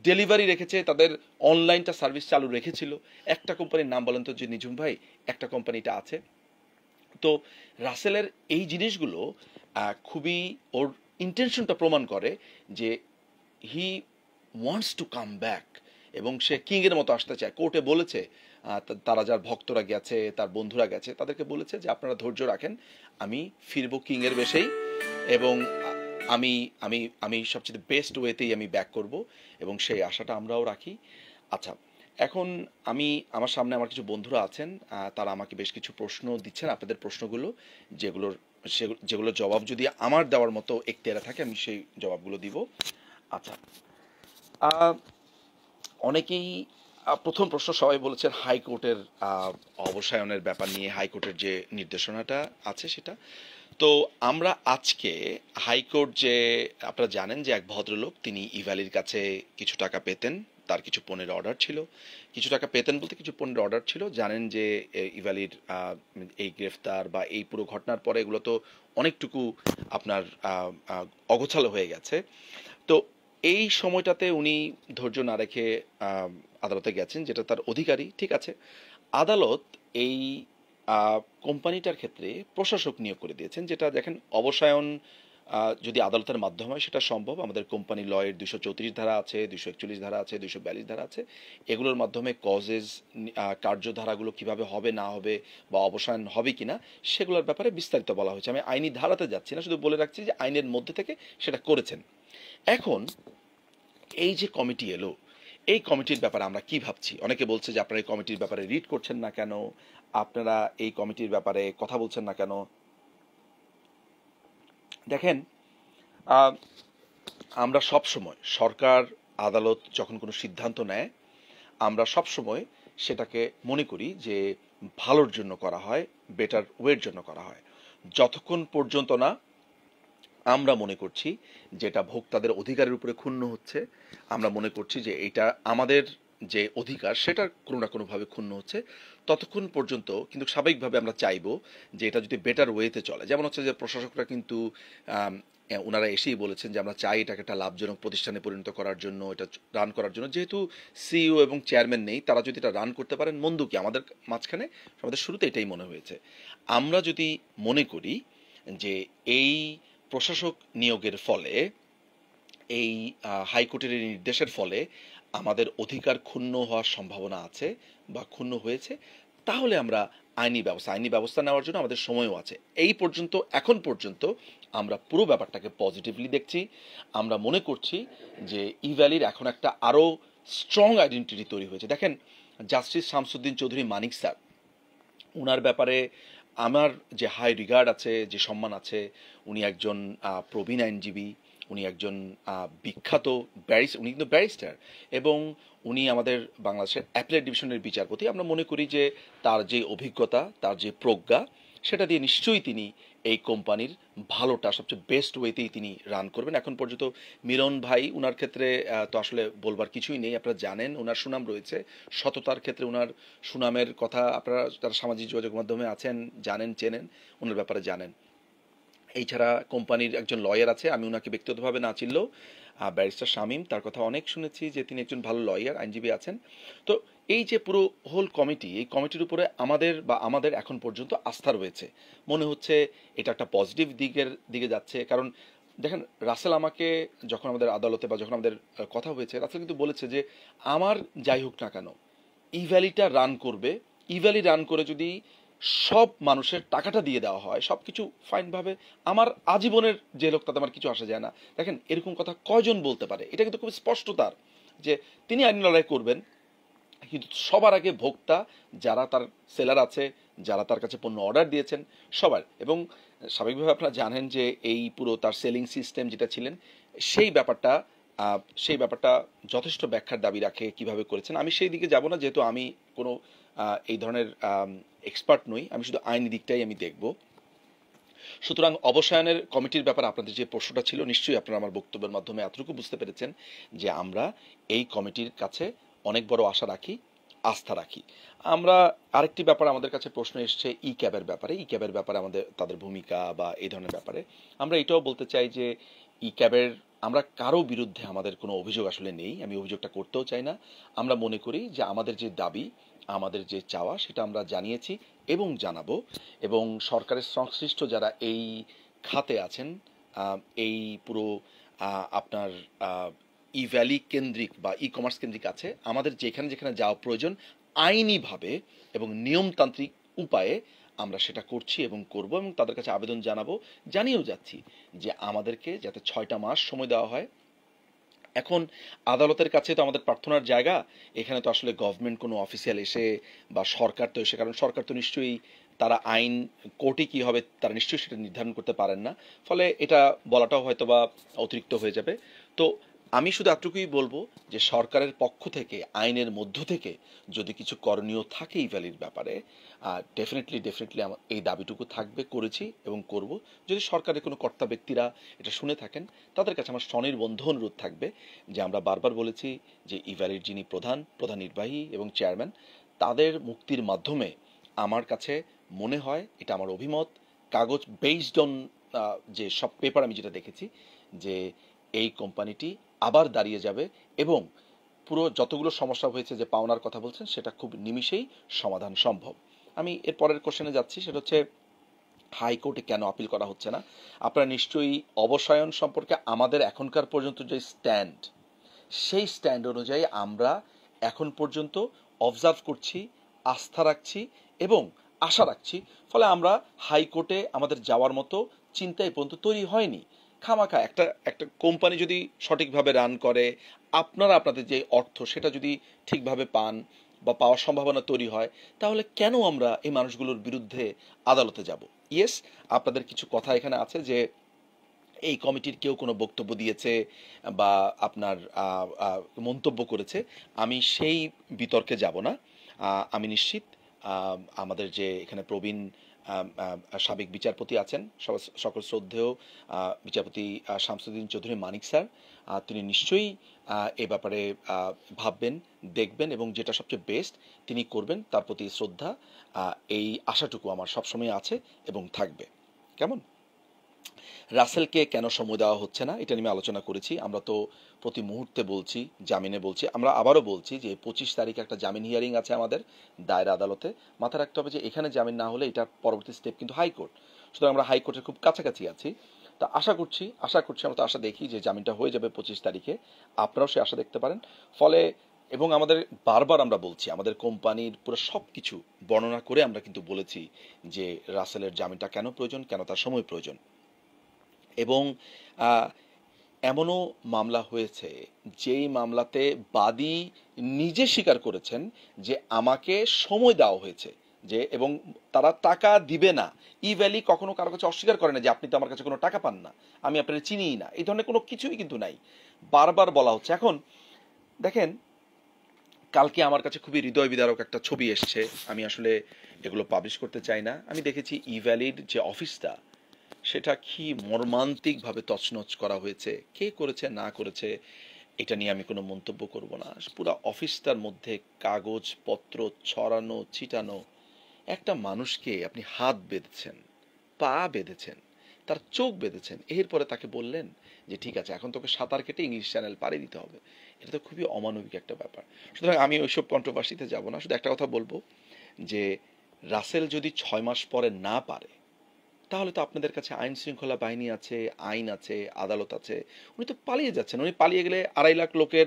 ডেলিভারি রেখেছে তাদের অনলাইনটা সার্ভিস চালু রেখেছিল একটা কোম্পানির নাম বলেন তো যে নিঝুম ভাই একটা কোম্পানিটা আছে তো রাসেলের এই জিনিসগুলো খুবই ওর ইন্টেনশনটা প্রমাণ করে যে he wants to come back এবং সে কিংয়ের মতো আসতে চায় কোর্টে বলেছে তারা যার ভক্তরা গেছে তার বন্ধুরা গেছে তাদেরকে বলেছে যে আপনারা ধৈর্য রাখেন আমি ফিরবো কিংয়ের বেশেই এবং আমি আমি আমি সবচেয়ে বেস্ট ওয়েতেই আমি ব্যাক করব এবং সেই আশাটা আমরাও রাখি আচ্ছা এখন আমি আমার সামনে আমার কিছু বন্ধুরা আছেন তারা আমাকে বেশ কিছু প্রশ্ন দিচ্ছেন আপনাদের প্রশ্নগুলো যেগুলোর যেগুলো জবাব যদি আমার দেওয়ার মতো এখতিয়ারা থাকে আমি সেই জবাবগুলো দিব আচ্ছা অনেকেই প্রথম প্রশ্ন সবাই বলেছেন হাইকোর্টের অবসায়নের ব্যাপার নিয়ে হাইকোর্টের যে নির্দেশনাটা আছে সেটা তো আমরা আজকে হাইকোর্ট যে আপনারা জানেন যে এক ভদ্রলোক তিনি ইভ্যালির কাছে কিছু টাকা পেতেন তার কিছু পণ্যের অর্ডার ছিল কিছু টাকা পেতেন বলতে কিছু পণ্যের অর্ডার ছিল জানেন যে ইভ্যালির এই গ্রেফতার বা এই পুরো ঘটনার পরে এগুলো তো অনেকটুকু আপনার অগোছালো হয়ে গেছে তো এই সময়টাতে উনি ধৈর্য না রেখে আদালতে গেছেন যেটা তার অধিকারী ঠিক আছে আদালত এই কোম্পানিটার ক্ষেত্রে প্রশাসক নিয়োগ করে দিয়েছেন যেটা দেখেন অবসায়ন যদি আদালতের মাধ্যমে হয় সেটা সম্ভব আমাদের কোম্পানি লয়ের দুশো চৌত্রিশ ধারা আছে দুশো একচল্লিশ ধারা আছে দুশো বিয়াল্লিশ ধারা আছে এগুলোর মাধ্যমে কজেস কার্যধারাগুলো কিভাবে হবে না হবে বা অবসায়ন হবে কি না সেগুলোর ব্যাপারে বিস্তারিত বলা হয়েছে আমি আইনি ধারাতে যাচ্ছি না শুধু বলে রাখছি যে আইনের মধ্যে থেকে সেটা করেছেন এখন এই যে কমিটি এলো এই কমিটির ব্যাপারে আমরা কি ভাবছি অনেকে বলছে যে আপনারা এই কমিটির ব্যাপারে রিড করছেন না কেন আপনারা এই কমিটির ব্যাপারে কথা বলছেন না কেন দেখেন আমরা সব সময় সরকার আদালত যখন কোনো সিদ্ধান্ত নেয় আমরা সব সময় সেটাকে মনে করি যে ভালোর জন্য করা হয় বেটার ওয়ের জন্য করা হয় যতক্ষণ পর্যন্ত না আমরা মনে করছি যেটা ভোক্তাদের অধিকারের উপরে ক্ষুণ্ণ হচ্ছে আমরা মনে করছি যে এটা আমাদের যে অধিকার সেটা কোনো না কোনোভাবে ক্ষুণ্ণ হচ্ছে ততক্ষণ পর্যন্ত কিন্তু স্বাভাবিকভাবে আমরা চাইব যে এটা যদি বেটার ওয়েতে চলে যেমন হচ্ছে যে প্রশাসকরা কিন্তু ওনারা এসেই বলেছেন যে আমরা চাই এটাকে একটা লাভজনক প্রতিষ্ঠানে পরিণত করার জন্য এটা রান করার জন্য যেহেতু সিইও এবং চেয়ারম্যান নেই তারা যদি এটা রান করতে পারেন মন্দ কি আমাদের মাঝখানে আমাদের শুরুতে এটাই মনে হয়েছে আমরা যদি মনে করি যে এই প্রশাসক নিয়োগের ফলে এই হাইকোর্টের নির্দেশের ফলে আমাদের অধিকার ক্ষুণ্ণ হওয়ার সম্ভাবনা আছে বা ক্ষুণ্ণ হয়েছে তাহলে আমরা আইনি ব্যবস্থা আইনি ব্যবস্থা নেওয়ার জন্য আমাদের সময়ও আছে এই পর্যন্ত এখন পর্যন্ত আমরা পুরো ব্যাপারটাকে পজিটিভলি দেখছি আমরা মনে করছি যে ইভ্যালির এখন একটা আরও স্ট্রং আইডেন্টিটি তৈরি হয়েছে দেখেন জাস্টিস শামসুদ্দিন চৌধুরী মানিক স্যার ওনার ব্যাপারে আমার যে হাই রিগার্ড আছে যে সম্মান আছে উনি একজন প্রবীণ আইনজীবী উনি একজন বিখ্যাত ব্যারিস্টার উনি কিন্তু ব্যারিস্টার এবং উনি আমাদের বাংলাদেশের অ্যাপেলেট ডিভিশনের বিচারপতি আমরা মনে করি যে তার যে অভিজ্ঞতা তার যে প্রজ্ঞা সেটা দিয়ে নিশ্চয়ই তিনি এই কোম্পানির ভালোটা সবচেয়ে বেস্ট ওয়েতেই তিনি রান করবেন এখন পর্যন্ত মিলন ভাই ওনার ক্ষেত্রে তো আসলে বলবার কিছুই নেই আপনারা জানেন ওনার সুনাম রয়েছে সততার ক্ষেত্রে ওনার সুনামের কথা আপনারা তার সামাজিক যোগাযোগ মাধ্যমে আছেন জানেন চেনেন ওনার ব্যাপারে জানেন এছাড়া কোম্পানির একজন লয়ার আছে আমি ওনাকে ব্যক্তিগতভাবে না চিনলেও ব্যারিস্টার শামীম তার কথা অনেক শুনেছি যে তিনি একজন ভালো লয়ার আইনজীবী আছেন তো এই যে পুরো হোল কমিটি এই কমিটির উপরে আমাদের বা আমাদের এখন পর্যন্ত আস্থা রয়েছে মনে হচ্ছে এটা একটা পজিটিভ দিকের দিকে যাচ্ছে কারণ দেখেন রাসেল আমাকে যখন আমাদের আদালতে বা যখন আমাদের কথা হয়েছে রাসেল কিন্তু বলেছে যে আমার যাই হোক না কেন ইভ্যালিটা রান করবে ইভ্যালি রান করে যদি সব মানুষের টাকাটা দিয়ে দেওয়া হয় সব কিছু ফাইনভাবে আমার আজীবনের যে লোক তাতে আমার কিছু আসা যায় না দেখেন এরকম কথা কয়জন বলতে পারে এটা কিন্তু খুব স্পষ্ট তার যে তিনি আইন লড়াই করবেন কিন্তু সবার আগে ভোক্তা যারা তার সেলার আছে যারা তার কাছে পণ্য অর্ডার দিয়েছেন সবার এবং স্বাভাবিকভাবে আপনারা জানেন যে এই পুরো তার সেলিং সিস্টেম যেটা ছিলেন সেই ব্যাপারটা সেই ব্যাপারটা যথেষ্ট ব্যাখ্যার দাবি রাখে কিভাবে করেছেন আমি সেই দিকে যাব না যেহেতু আমি কোনো এই ধরনের এক্সপার্ট নই আমি শুধু আইনি দিকটাই আমি দেখব সুতরাং অবসায়নের কমিটির ব্যাপারে আপনাদের যে প্রশ্নটা ছিল নিশ্চয়ই আপনারা আমার বক্তব্যের মাধ্যমে এতটুকু বুঝতে পেরেছেন যে আমরা এই কমিটির কাছে অনেক বড় আশা রাখি আস্থা রাখি আমরা আরেকটি ব্যাপার আমাদের কাছে প্রশ্ন এসছে ই ক্যাবের ব্যাপারে ই ক্যাবের ব্যাপারে আমাদের তাদের ভূমিকা বা এই ধরনের ব্যাপারে আমরা এটাও বলতে চাই যে ই ক্যাবের আমরা কারো বিরুদ্ধে আমাদের কোনো অভিযোগ আসলে নেই আমি অভিযোগটা করতেও চাই না আমরা মনে করি যে আমাদের যে দাবি আমাদের যে চাওয়া সেটা আমরা জানিয়েছি এবং জানাবো এবং সরকারের সংশ্লিষ্ট যারা এই খাতে আছেন এই পুরো আপনার ই ভ্যালি কেন্দ্রিক বা ই কমার্স কেন্দ্রিক আছে আমাদের যেখানে যেখানে যাওয়া প্রয়োজন আইনিভাবে এবং নিয়মতান্ত্রিক উপায়ে আমরা সেটা করছি এবং করব এবং তাদের কাছে আবেদন জানাবো জানিয়েও যাচ্ছি যে আমাদেরকে যাতে ছয়টা মাস সময় দেওয়া হয় এখন আদালতের কাছে তো আমাদের প্রার্থনার জায়গা এখানে তো আসলে গভর্নমেন্ট কোনো অফিসিয়াল এসে বা সরকার তো এসে কারণ সরকার তো নিশ্চয়ই তারা আইন কোর্টে কী হবে তারা নিশ্চয়ই সেটা নির্ধারণ করতে পারেন না ফলে এটা বলাটাও হয়তো বা অতিরিক্ত হয়ে যাবে তো আমি শুধু এতটুকুই বলবো যে সরকারের পক্ষ থেকে আইনের মধ্য থেকে যদি কিছু করণীয় থাকে এই ভ্যালির ব্যাপারে ডেফিনেটলি ডেফিনেটলি আমার এই দাবিটুকু থাকবে করেছি এবং করব যদি সরকারের কোনো কর্তা ব্যক্তিরা এটা শুনে থাকেন তাদের কাছে আমার স্বনির্বন্ধ অনুরোধ থাকবে যে আমরা বারবার বলেছি যে ইভ্যালির যিনি প্রধান প্রধান নির্বাহী এবং চেয়ারম্যান তাদের মুক্তির মাধ্যমে আমার কাছে মনে হয় এটা আমার অভিমত কাগজ বেসড অন যে সব পেপার আমি যেটা দেখেছি যে এই কোম্পানিটি আবার দাঁড়িয়ে যাবে এবং পুরো যতগুলো সমস্যা হয়েছে যে পাওনার কথা বলছেন সেটা খুব নিমিষেই সমাধান সম্ভব আমি এর পরের কোশ্চেনে যাচ্ছি সেটা হচ্ছে হাইকোর্টে কেন আপিল করা হচ্ছে না আপনারা নিশ্চয়ই অবসায়ন সম্পর্কে আমাদের এখনকার পর্যন্ত যে স্ট্যান্ড সেই স্ট্যান্ড অনুযায়ী আমরা এখন পর্যন্ত অবজার্ভ করছি আস্থা রাখছি এবং আশা রাখছি ফলে আমরা হাইকোর্টে আমাদের যাওয়ার মতো চিন্তাই পর্যন্ত তৈরি হয়নি খামাখা একটা একটা কোম্পানি যদি সঠিকভাবে রান করে আপনারা আপনাদের যে অর্থ সেটা যদি ঠিকভাবে পান বা পাওয়ার সম্ভাবনা তৈরি হয় তাহলে কেন আমরা এই মানুষগুলোর বিরুদ্ধে আদালতে যাব ইয়েস আপনাদের কিছু কথা এখানে আছে যে এই কমিটির কেউ কোনো বক্তব্য দিয়েছে বা আপনার মন্তব্য করেছে আমি সেই বিতর্কে যাব না আমি নিশ্চিত আমাদের যে এখানে প্রবীণ সাবেক বিচারপতি আছেন সকল শ্রদ্ধেয় বিচারপতি শামসুদ্দিন চৌধুরী মানিক স্যার তিনি নিশ্চয়ই এ ব্যাপারে ভাববেন দেখবেন এবং যেটা সবচেয়ে বেস্ট তিনি করবেন তার প্রতি শ্রদ্ধা এই আশাটুকু আমার সবসময় আছে এবং থাকবে কেমন রাসেলকে কেন সময় দেওয়া হচ্ছে না এটা নিয়ে আলোচনা করেছি আমরা তো প্রতি মুহূর্তে বলছি জামিনে বলছি আমরা আবারও বলছি যে পঁচিশ তারিখে একটা জামিন হিয়ারিং আছে আমাদের দায়ের আদালতে মাথা রাখতে হবে যে এখানে জামিন না হলে এটার পরবর্তী স্টেপ কিন্তু হাইকোর্ট সুতরাং আমরা হাইকোর্টের খুব কাছাকাছি আছি তা আশা করছি আশা করছি আমরা তো আশা দেখি যে জামিনটা হয়ে যাবে পঁচিশ তারিখে আপনারাও সে আশা দেখতে পারেন ফলে এবং আমাদের বারবার আমরা বলছি আমাদের কোম্পানির পুরো সব কিছু বর্ণনা করে আমরা কিন্তু বলেছি যে রাসেলের জামিনটা কেন প্রয়োজন কেন তার সময় প্রয়োজন এবং এমনও মামলা হয়েছে যেই মামলাতে বাদী নিজে স্বীকার করেছেন যে আমাকে সময় দেওয়া হয়েছে যে এবং তারা টাকা দিবে না ই ভ্যালি কখনো কারো কাছে অস্বীকার করে না যে আপনি তো আমার কাছে কোনো টাকা পান না আমি আপনার চিনিই না এই ধরনের কোনো কিছুই কিন্তু নাই বারবার বলা হচ্ছে এখন দেখেন কালকে আমার কাছে খুবই হৃদয় বিদারক একটা ছবি এসছে আমি আসলে এগুলো পাবলিশ করতে চাই না আমি দেখেছি ই ভ্যালির যে অফিসটা সেটা কি মর্মান্তিকভাবে তছনছ করা হয়েছে কে করেছে না করেছে এটা নিয়ে আমি কোনো মন্তব্য করব না পুরো অফিসটার মধ্যে কাগজপত্র ছড়ানো ছিটানো একটা মানুষকে আপনি হাত বেঁধেছেন পা বেঁধেছেন তার চোখ বেঁধেছেন এরপরে তাকে বললেন যে ঠিক আছে এখন তোকে সাঁতার কেটে ইংলিশ চ্যানেল পাড়ি দিতে হবে এটা তো খুবই অমানবিক একটা ব্যাপার সুতরাং আমি ওইসব কন্ট্রোভার্সিতে যাব না শুধু একটা কথা বলবো যে রাসেল যদি ছয় মাস পরে না পারে তাহলে তো আপনাদের কাছে আইন শৃঙ্খলা বাহিনী আছে আইন আছে আদালত আছে উনি তো পালিয়ে যাচ্ছেন উনি পালিয়ে গেলে আড়াই লাখ লোকের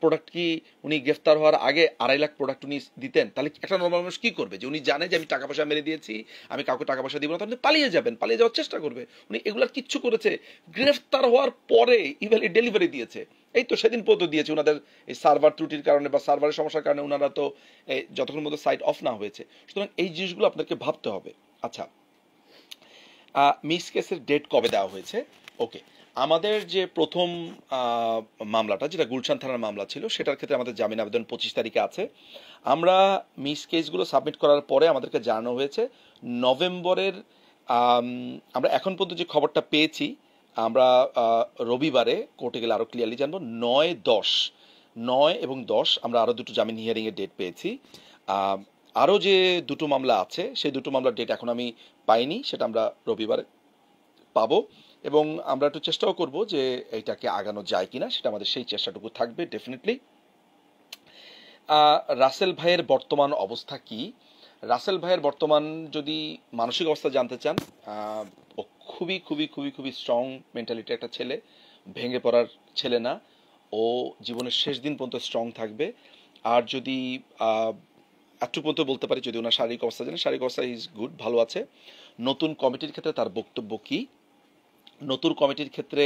প্রোডাক্ট কি উনি গ্রেফতার হওয়ার আগে আড়াই লাখ প্রোডাক্ট উনি দিতেন তাহলে একটা নর্মাল মানুষ কী করবে যে উনি জানে যে আমি টাকা পয়সা মেরে দিয়েছি আমি কাউকে টাকা পয়সা দিব না তাহলে পালিয়ে যাবেন পালিয়ে যাওয়ার চেষ্টা করবে উনি এগুলার কিচ্ছু করেছে গ্রেফতার হওয়ার পরে ইভেলি ডেলিভারি দিয়েছে এই তো সেদিন পর্যন্ত দিয়েছে ওনাদের এই সার্ভার ত্রুটির কারণে বা সার্ভারের সমস্যার কারণে ওনারা তো যতক্ষণ মতো সাইট অফ না হয়েছে সুতরাং এই জিনিসগুলো আপনাকে ভাবতে হবে আচ্ছা মিস কেসের ডেট কবে দেওয়া হয়েছে ওকে আমাদের যে প্রথম মামলাটা যেটা গুলশান থানার মামলা ছিল সেটার ক্ষেত্রে আমাদের জামিন আবেদন পঁচিশ তারিখে আছে আমরা মিস কেসগুলো সাবমিট করার পরে আমাদেরকে জানানো হয়েছে নভেম্বরের আমরা এখন পর্যন্ত যে খবরটা পেয়েছি আমরা রবিবারে কোর্টে গেলে আরও ক্লিয়ারলি জানবো নয় দশ নয় এবং দশ আমরা আরও দুটো জামিন হিয়ারিংয়ের ডেট পেয়েছি আরও যে দুটো মামলা আছে সেই দুটো মামলার ডেট এখন আমি পাইনি সেটা আমরা রবিবার পাব এবং আমরা একটু চেষ্টাও করব যে এইটাকে আগানো যায় কিনা সেটা আমাদের সেই চেষ্টাটুকু থাকবে ডেফিনেটলি রাসেল ভাইয়ের বর্তমান অবস্থা কি রাসেল ভাইয়ের বর্তমান যদি মানসিক অবস্থা জানতে চান ও খুবই খুবই খুবই খুবই স্ট্রং মেন্টালিটি একটা ছেলে ভেঙে পড়ার ছেলে না ও জীবনের শেষ দিন পর্যন্ত স্ট্রং থাকবে আর যদি একটু পর্যন্ত বলতে পারি যদি ওনার শারীরিক অবস্থা জানেন শারীরিক অবস্থা ইজ গুড ভালো আছে নতুন কমিটির ক্ষেত্রে তার বক্তব্য কী নতুন কমিটির ক্ষেত্রে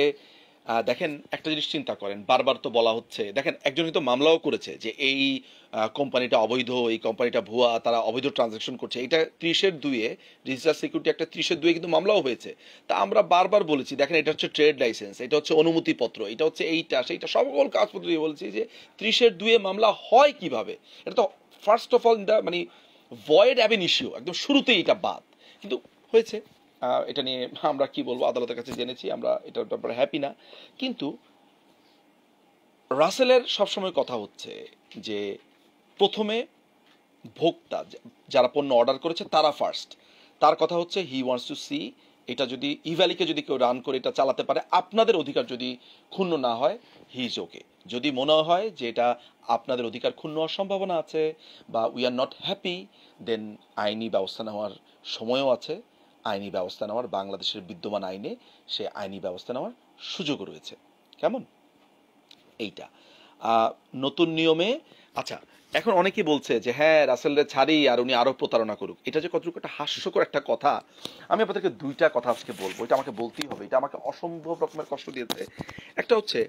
দেখেন একটা জিনিস চিন্তা করেন বারবার তো বলা হচ্ছে দেখেন একজন কিন্তু মামলাও করেছে যে এই কোম্পানিটা অবৈধ এই কোম্পানিটা ভুয়া তারা অবৈধ ট্রানজাকশন করছে এটা ত্রিশের দুয়ে ডিজিটাল সিকিউরিটি একটা ত্রিশের দুয়ে কিন্তু মামলাও হয়েছে তা আমরা বারবার বলেছি দেখেন এটা হচ্ছে ট্রেড লাইসেন্স এটা হচ্ছে অনুমতিপত্র এটা হচ্ছে এইটা সেইটা সকল কাজপত্র দিয়ে বলছি যে ত্রিশের দুয়ে মামলা হয় কিভাবে এটা তো first of all in the মানে ভয়েড ইস্যু একদম শুরুতেই এটা বাদ কিন্তু হয়েছে এটা নিয়ে আমরা কি বলবো আদালতের কাছে জেনেছি আমরা এটার ব্যাপারে হ্যাপি না কিন্তু রাসেলের সবসময় কথা হচ্ছে যে প্রথমে ভোক্তা যারা পণ্য অর্ডার করেছে তারা ফার্স্ট তার কথা হচ্ছে হি ওয়ান্টস টু সি এটা যদি ইভ্যালিকে যদি কেউ রান করে এটা চালাতে পারে আপনাদের অধিকার যদি ক্ষুণ্ণ না হয় হিজ ওকে যদি মনে হয় যে এটা আপনাদের অধিকার ক্ষুণ্ণ হওয়ার সম্ভাবনা আছে বা we are not happy then আইনি ব্যবস্থা নেওয়ার সময়ও আছে আইনি ব্যবস্থা নেওয়ার বাংলাদেশের বিদ্যমান আইনে সে আইনি ব্যবস্থা নেওয়ার সুযোগ রয়েছে কেমন এইটা নতুন নিয়মে আচ্ছা এখন অনেকেই বলছে যে হ্যাঁ রাসেলরে ছাড়ি আর উনি আরও প্রতারণা করুক এটা যে কতটুকু একটা হাস্যকর একটা কথা আমি আপনাদেরকে দুইটা কথা আজকে বলবো এটা আমাকে বলতেই হবে এটা আমাকে অসম্ভব রকমের কষ্ট দিয়েছে একটা হচ্ছে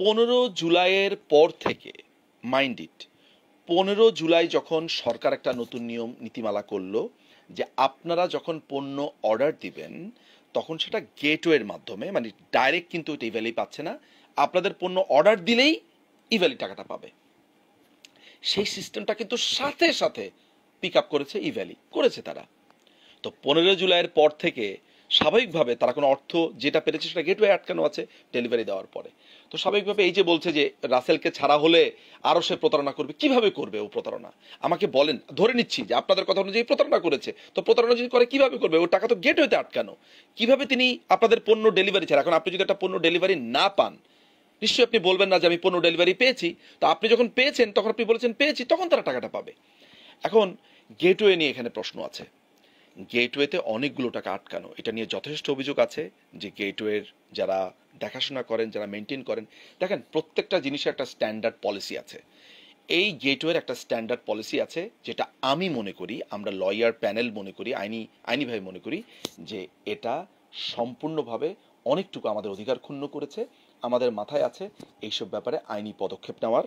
পনেরো জুলাইয়ের পর থেকে মাইন্ড ইট পনেরো জুলাই যখন সরকার একটা নতুন নিয়ম নীতিমালা করলো যে আপনারা যখন পণ্য অর্ডার দিবেন তখন সেটা গেটওয়ের মাধ্যমে মানে ডাইরেক্ট কিন্তু এটা ইভ্যালি পাচ্ছে না আপনাদের পণ্য অর্ডার দিলেই ইভ্যালি টাকাটা পাবে সেই সিস্টেমটা কিন্তু সাথে সাথে পিক আপ করেছে ইভ্যালি করেছে তারা তো পনেরো জুলাইয়ের পর থেকে স্বাভাবিকভাবে তারা কোনো অর্থ যেটা পেরেছে সেটা গেটওয়ে আটকানো আছে ডেলিভারি দেওয়ার পরে তো স্বাভাবিকভাবে এই যে বলছে যে রাসেলকে ছাড়া হলে আরও সে প্রতারণা করবে কিভাবে করবে ও প্রতারণা আমাকে বলেন ধরে নিচ্ছি যে আপনাদের কথা অনুযায়ী প্রতারণা করেছে তো প্রতারণা যদি করে কিভাবে করবে ও টাকা তো গেটওয়েতে আটকানো কিভাবে তিনি আপনাদের পণ্য ডেলিভারি ছাড়া এখন আপনি যদি একটা পণ্য ডেলিভারি না পান নিশ্চয়ই আপনি বলবেন না যে আমি পণ্য ডেলিভারি পেয়েছি তো আপনি যখন পেয়েছেন তখন আপনি বলেছেন পেয়েছি তখন তারা টাকাটা পাবে এখন গেটওয়ে নিয়ে এখানে প্রশ্ন আছে গেটওয়েতে অনেকগুলো টাকা আটকানো এটা নিয়ে যথেষ্ট অভিযোগ আছে যে গেটওয়ের যারা দেখাশোনা করেন যারা মেনটেন করেন দেখেন প্রত্যেকটা জিনিসের একটা স্ট্যান্ডার্ড পলিসি আছে এই গেটওয়ের একটা স্ট্যান্ডার্ড পলিসি আছে যেটা আমি মনে করি আমরা লয়ার প্যানেল মনে করি আইনি আইনিভাবে মনে করি যে এটা সম্পূর্ণভাবে অনেকটুকু আমাদের অধিকার ক্ষুণ্ণ করেছে আমাদের মাথায় আছে এইসব ব্যাপারে আইনি পদক্ষেপ নেওয়ার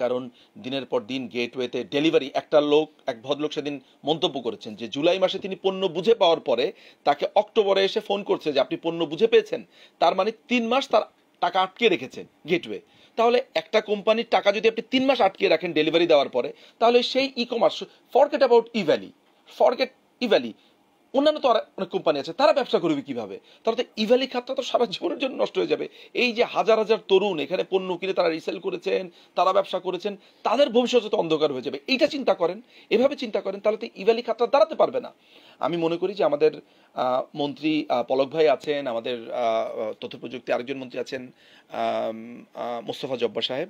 কারণ দিনের পর দিন গেটওয়েতে ডেলিভারি একটা লোক এক ভদ্রলোক সেদিন মন্তব্য করেছেন যে জুলাই মাসে তিনি পণ্য বুঝে পাওয়ার পরে তাকে অক্টোবরে এসে ফোন করছে যে আপনি পণ্য বুঝে পেয়েছেন তার মানে তিন মাস তার টাকা আটকে রেখেছেন গেটওয়ে তাহলে একটা কোম্পানির টাকা যদি আপনি তিন মাস আটকে রাখেন ডেলিভারি দেওয়ার পরে তাহলে সেই e commerce forget about Evaly e Evaly অন্যান্য তো অনেক কোম্পানি আছে তারা ব্যবসা করবে কিভাবে তারা তো ইভ্যালি খাতটা তো সারা জীবনের জন্য নষ্ট হয়ে যাবে এই যে হাজার হাজার তরুণ এখানে পণ্য কিনে তারা রিসেল করেছেন তারা ব্যবসা করেছেন তাদের ভবিষ্যৎ তো অন্ধকার হয়ে যাবে এইটা চিন্তা করেন এভাবে চিন্তা করেন তাহলে তো ইভ্যালি খাতটা দাঁড়াতে পারবে না আমি মনে করি যে আমাদের মন্ত্রী পলক ভাই আছেন আমাদের তথ্য প্রযুক্তি আরেকজন মন্ত্রী আছেন মোস্তফা জব্বা সাহেব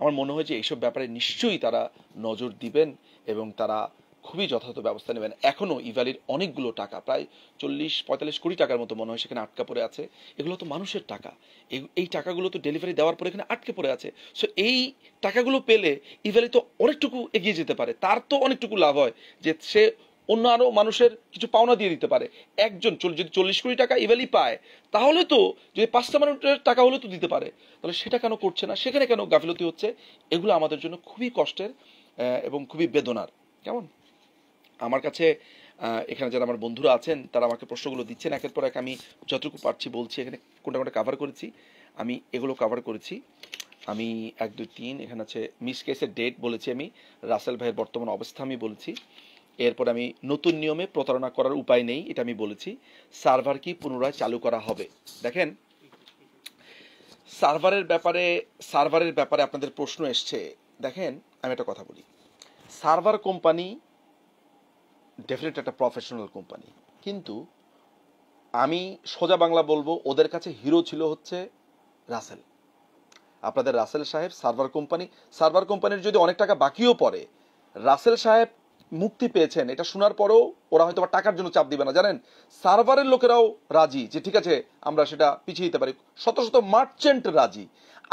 আমার মনে হয় যে এইসব ব্যাপারে নিশ্চয়ই তারা নজর দিবেন এবং তারা খুবই যথাযথ ব্যবস্থা নেবেন এখনও ইভ্যালির অনেকগুলো টাকা প্রায় চল্লিশ পঁয়তাল্লিশ কোটি টাকার মতো মনে হয় সেখানে আটকা পড়ে আছে এগুলো তো মানুষের টাকা এই টাকাগুলো তো ডেলিভারি দেওয়ার পরে এখানে আটকে পড়ে আছে সো এই টাকাগুলো পেলে ইভ্যালি তো অনেকটুকু এগিয়ে যেতে পারে তার তো অনেকটুকু লাভ হয় যে সে অন্য আরও মানুষের কিছু পাওনা দিয়ে দিতে পারে একজন যদি চল্লিশ কোটি টাকা ইভ্যালি পায় তাহলে তো যদি পাঁচটা মানুষের টাকা হলে তো দিতে পারে তাহলে সেটা কেন করছে না সেখানে কেন গাফিলতি হচ্ছে এগুলো আমাদের জন্য খুবই কষ্টের এবং খুবই বেদনার কেমন আমার কাছে এখানে যারা আমার বন্ধুরা আছেন তারা আমাকে প্রশ্নগুলো দিচ্ছেন একের পর এক আমি যতটুকু পারছি বলছি এখানে কোনটা কোনটা কাভার করেছি আমি এগুলো কাভার করেছি আমি এক দুই তিন এখানে আছে মিস কেসের ডেট বলেছি আমি রাসেল ভাইয়ের বর্তমান অবস্থা আমি বলেছি এরপর আমি নতুন নিয়মে প্রতারণা করার উপায় নেই এটা আমি বলেছি সার্ভার কি পুনরায় চালু করা হবে দেখেন সার্ভারের ব্যাপারে সার্ভারের ব্যাপারে আপনাদের প্রশ্ন এসছে দেখেন আমি একটা কথা বলি সার্ভার কোম্পানি ডেফিনেট একটা প্রফেশনাল কোম্পানি কিন্তু আমি সোজা বাংলা বলবো ওদের কাছে হিরো ছিল হচ্ছে রাসেল আপনাদের রাসেল সাহেব সার্ভার কোম্পানি সার্ভার কোম্পানির যদি অনেক টাকা বাকিও পড়ে রাসেল সাহেব মুক্তি পেয়েছেন এটা শোনার পরেও ওরা হয়তো টাকার জন্য চাপ দিবে না জানেন সার্ভারের লোকেরাও রাজি যে ঠিক আছে আমরা সেটা পিছিয়ে দিতে পারি শত শত মার্চেন্ট রাজি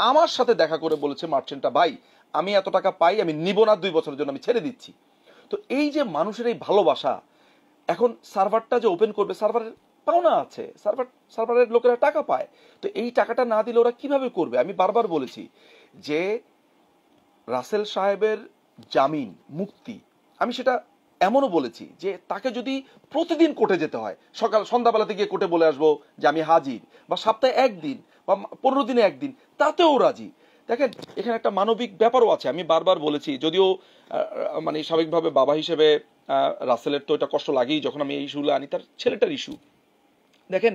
আমার সাথে দেখা করে বলেছে মার্চেন্টটা ভাই আমি এত টাকা পাই আমি নিব না দুই বছরের জন্য আমি ছেড়ে দিচ্ছি তো এই যে মানুষের এই ভালোবাসা এখন সার্ভারটা যে ওপেন করবে সার্ভারের পাওনা আছে সার্ভার সার্ভারের লোকেরা টাকা পায় তো এই টাকাটা না দিলে ওরা কিভাবে করবে আমি বারবার বলেছি যে রাসেল সাহেবের জামিন মুক্তি আমি সেটা এমনও বলেছি যে তাকে যদি প্রতিদিন কোর্টে যেতে হয় সকাল সন্ধ্যাবেলাতে গিয়ে কোর্টে বলে আসবো যে আমি হাজির বা সপ্তাহে একদিন বা পনেরো দিনে একদিন তাতেও রাজি দেখেন এখানে একটা মানবিক ব্যাপারও আছে আমি বারবার বলেছি যদিও মানে স্বাভাবিকভাবে বাবা হিসেবে রাসেলের তো এটা কষ্ট লাগেই যখন আমি এই ইস্যুগুলো আনি তার ছেলেটার ইস্যু দেখেন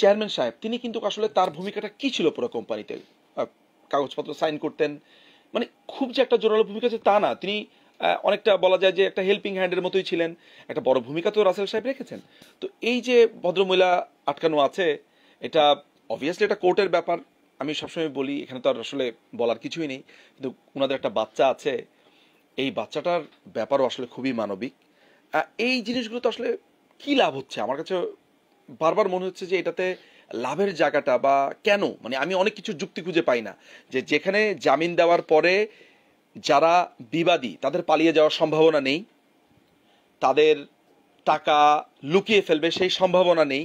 চেয়ারম্যান সাহেব তিনি কিন্তু আসলে তার ভূমিকাটা কি ছিল পুরো কোম্পানিতে কাগজপত্র সাইন করতেন মানে খুব যে একটা জোরালো ভূমিকা আছে তা না তিনি অনেকটা বলা যায় যে একটা হেল্পিং হ্যান্ডের মতোই ছিলেন একটা বড় ভূমিকা তো রাসেল সাহেব রেখেছেন তো এই যে ভদ্রমহিলা আটকানো আছে এটা অবভিয়াসলি এটা কোর্টের ব্যাপার আমি সবসময় বলি এখানে তো আর আসলে বলার কিছুই নেই কিন্তু ওনাদের একটা বাচ্চা আছে এই বাচ্চাটার ব্যাপারও আসলে খুবই মানবিক এই জিনিসগুলো তো আসলে কী লাভ হচ্ছে আমার কাছে বারবার মনে হচ্ছে যে এটাতে লাভের জায়গাটা বা কেন মানে আমি অনেক কিছু যুক্তি খুঁজে পাই না যে যেখানে জামিন দেওয়ার পরে যারা বিবাদী তাদের পালিয়ে যাওয়ার সম্ভাবনা নেই তাদের টাকা লুকিয়ে ফেলবে সেই সম্ভাবনা নেই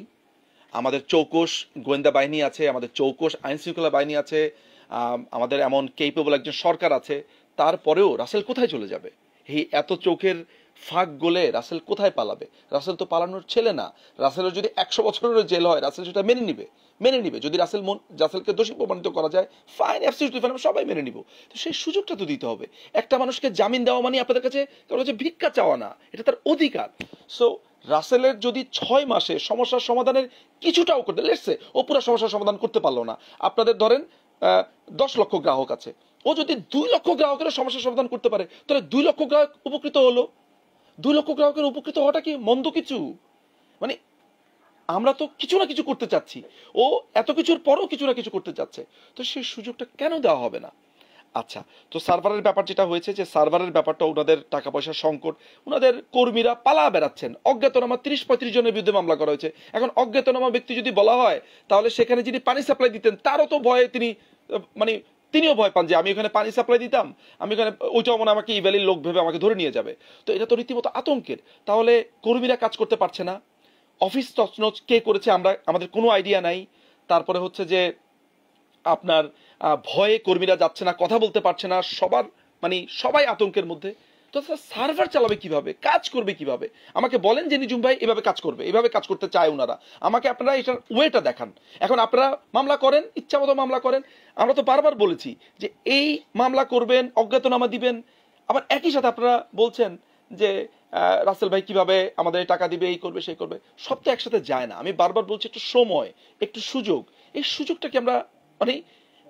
আমাদের চৌকস গোয়েন্দা বাহিনী আছে আমাদের চৌকস আইনশৃঙ্খলা বাহিনী আছে আমাদের এমন কেপেবল একজন সরকার আছে তারপরেও রাসেল কোথায় চলে যাবে এই এত চোখের ফাঁক গোলে রাসেল কোথায় পালাবে রাসেল তো পালানোর ছেলে না রাসেলের যদি একশো বছরের জেল হয় রাসেল সেটা মেনে নিবে মেনে নিবে যদি রাসেল মন রাসেলকে দোষী প্রমাণিত করা যায় ফাইন অ্যাবসিউটলি ফাইন সবাই মেনে নিব তো সেই সুযোগটা তো দিতে হবে একটা মানুষকে জামিন দেওয়া মানে আপনাদের কাছে কারোর কাছে ভিক্ষা চাওয়া না এটা তার অধিকার সো রাসেলের যদি ছয় মাসে সমস্যার সমাধানের কিছুটাও করতে লেটসে ও পুরো সমস্যার সমাধান করতে পারলো না আপনাদের ধরেন দশ লক্ষ গ্রাহক আছে ও যদি দুই লক্ষ গ্রাহকের সমস্যার সমাধান করতে পারে তাহলে দুই লক্ষ গ্রাহক উপকৃত হলো দুই লক্ষ গ্রাহকের উপকৃত হওয়াটা কি মন্দ কিছু মানে আমরা তো কিছু না কিছু করতে চাচ্ছি ও এত কিছুর পরও কিছু না কিছু করতে চাচ্ছে তো সেই সুযোগটা কেন দেওয়া হবে না আচ্ছা তো সার্ভারের ব্যাপার যেটা হয়েছে যে সার্ভারের ব্যাপারটা ওনাদের টাকা পয়সার সংকট ওনাদের কর্মীরা পালা বেড়াচ্ছেন অজ্ঞাতনামা তিরিশ পঁয়ত্রিশ জনের বিরুদ্ধে মামলা করা হয়েছে এখন অজ্ঞাতনামা ব্যক্তি যদি বলা হয় তাহলে সেখানে যিনি পানি সাপ্লাই দিতেন তারও তো ভয়ে তিনি মানে তিনিও ভয় পান যে আমি ওখানে পানি সাপ্লাই দিতাম আমি ওখানে ওইটাও মনে আমাকে এই ভ্যালির লোক ভেবে আমাকে ধরে নিয়ে যাবে তো এটা তো রীতিমতো আতঙ্কের তাহলে কর্মীরা কাজ করতে পারছে না অফিস তছনছ কে করেছে আমরা আমাদের কোনো আইডিয়া নাই তারপরে হচ্ছে যে আপনার ভয়ে কর্মীরা যাচ্ছে না কথা বলতে পারছে না সবার মানে সবাই আতঙ্কের মধ্যে তো সার্ভার চালাবে কিভাবে কাজ করবে কিভাবে আমাকে বলেন যে নিজুম ভাই এভাবে কাজ করবে এভাবে কাজ করতে চায় ওনারা আমাকে আপনারা এটার ওয়েটা দেখান এখন আপনারা মামলা করেন ইচ্ছামতো মামলা করেন আমরা তো বারবার বলেছি যে এই মামলা করবেন অজ্ঞাতনামা দিবেন আবার একই সাথে আপনারা বলছেন যে রাসেল ভাই কিভাবে আমাদের টাকা দিবে এই করবে সেই করবে সব তো একসাথে যায় না আমি বারবার বলছি একটু সময় একটু সুযোগ এই সুযোগটাকে আমরা মানে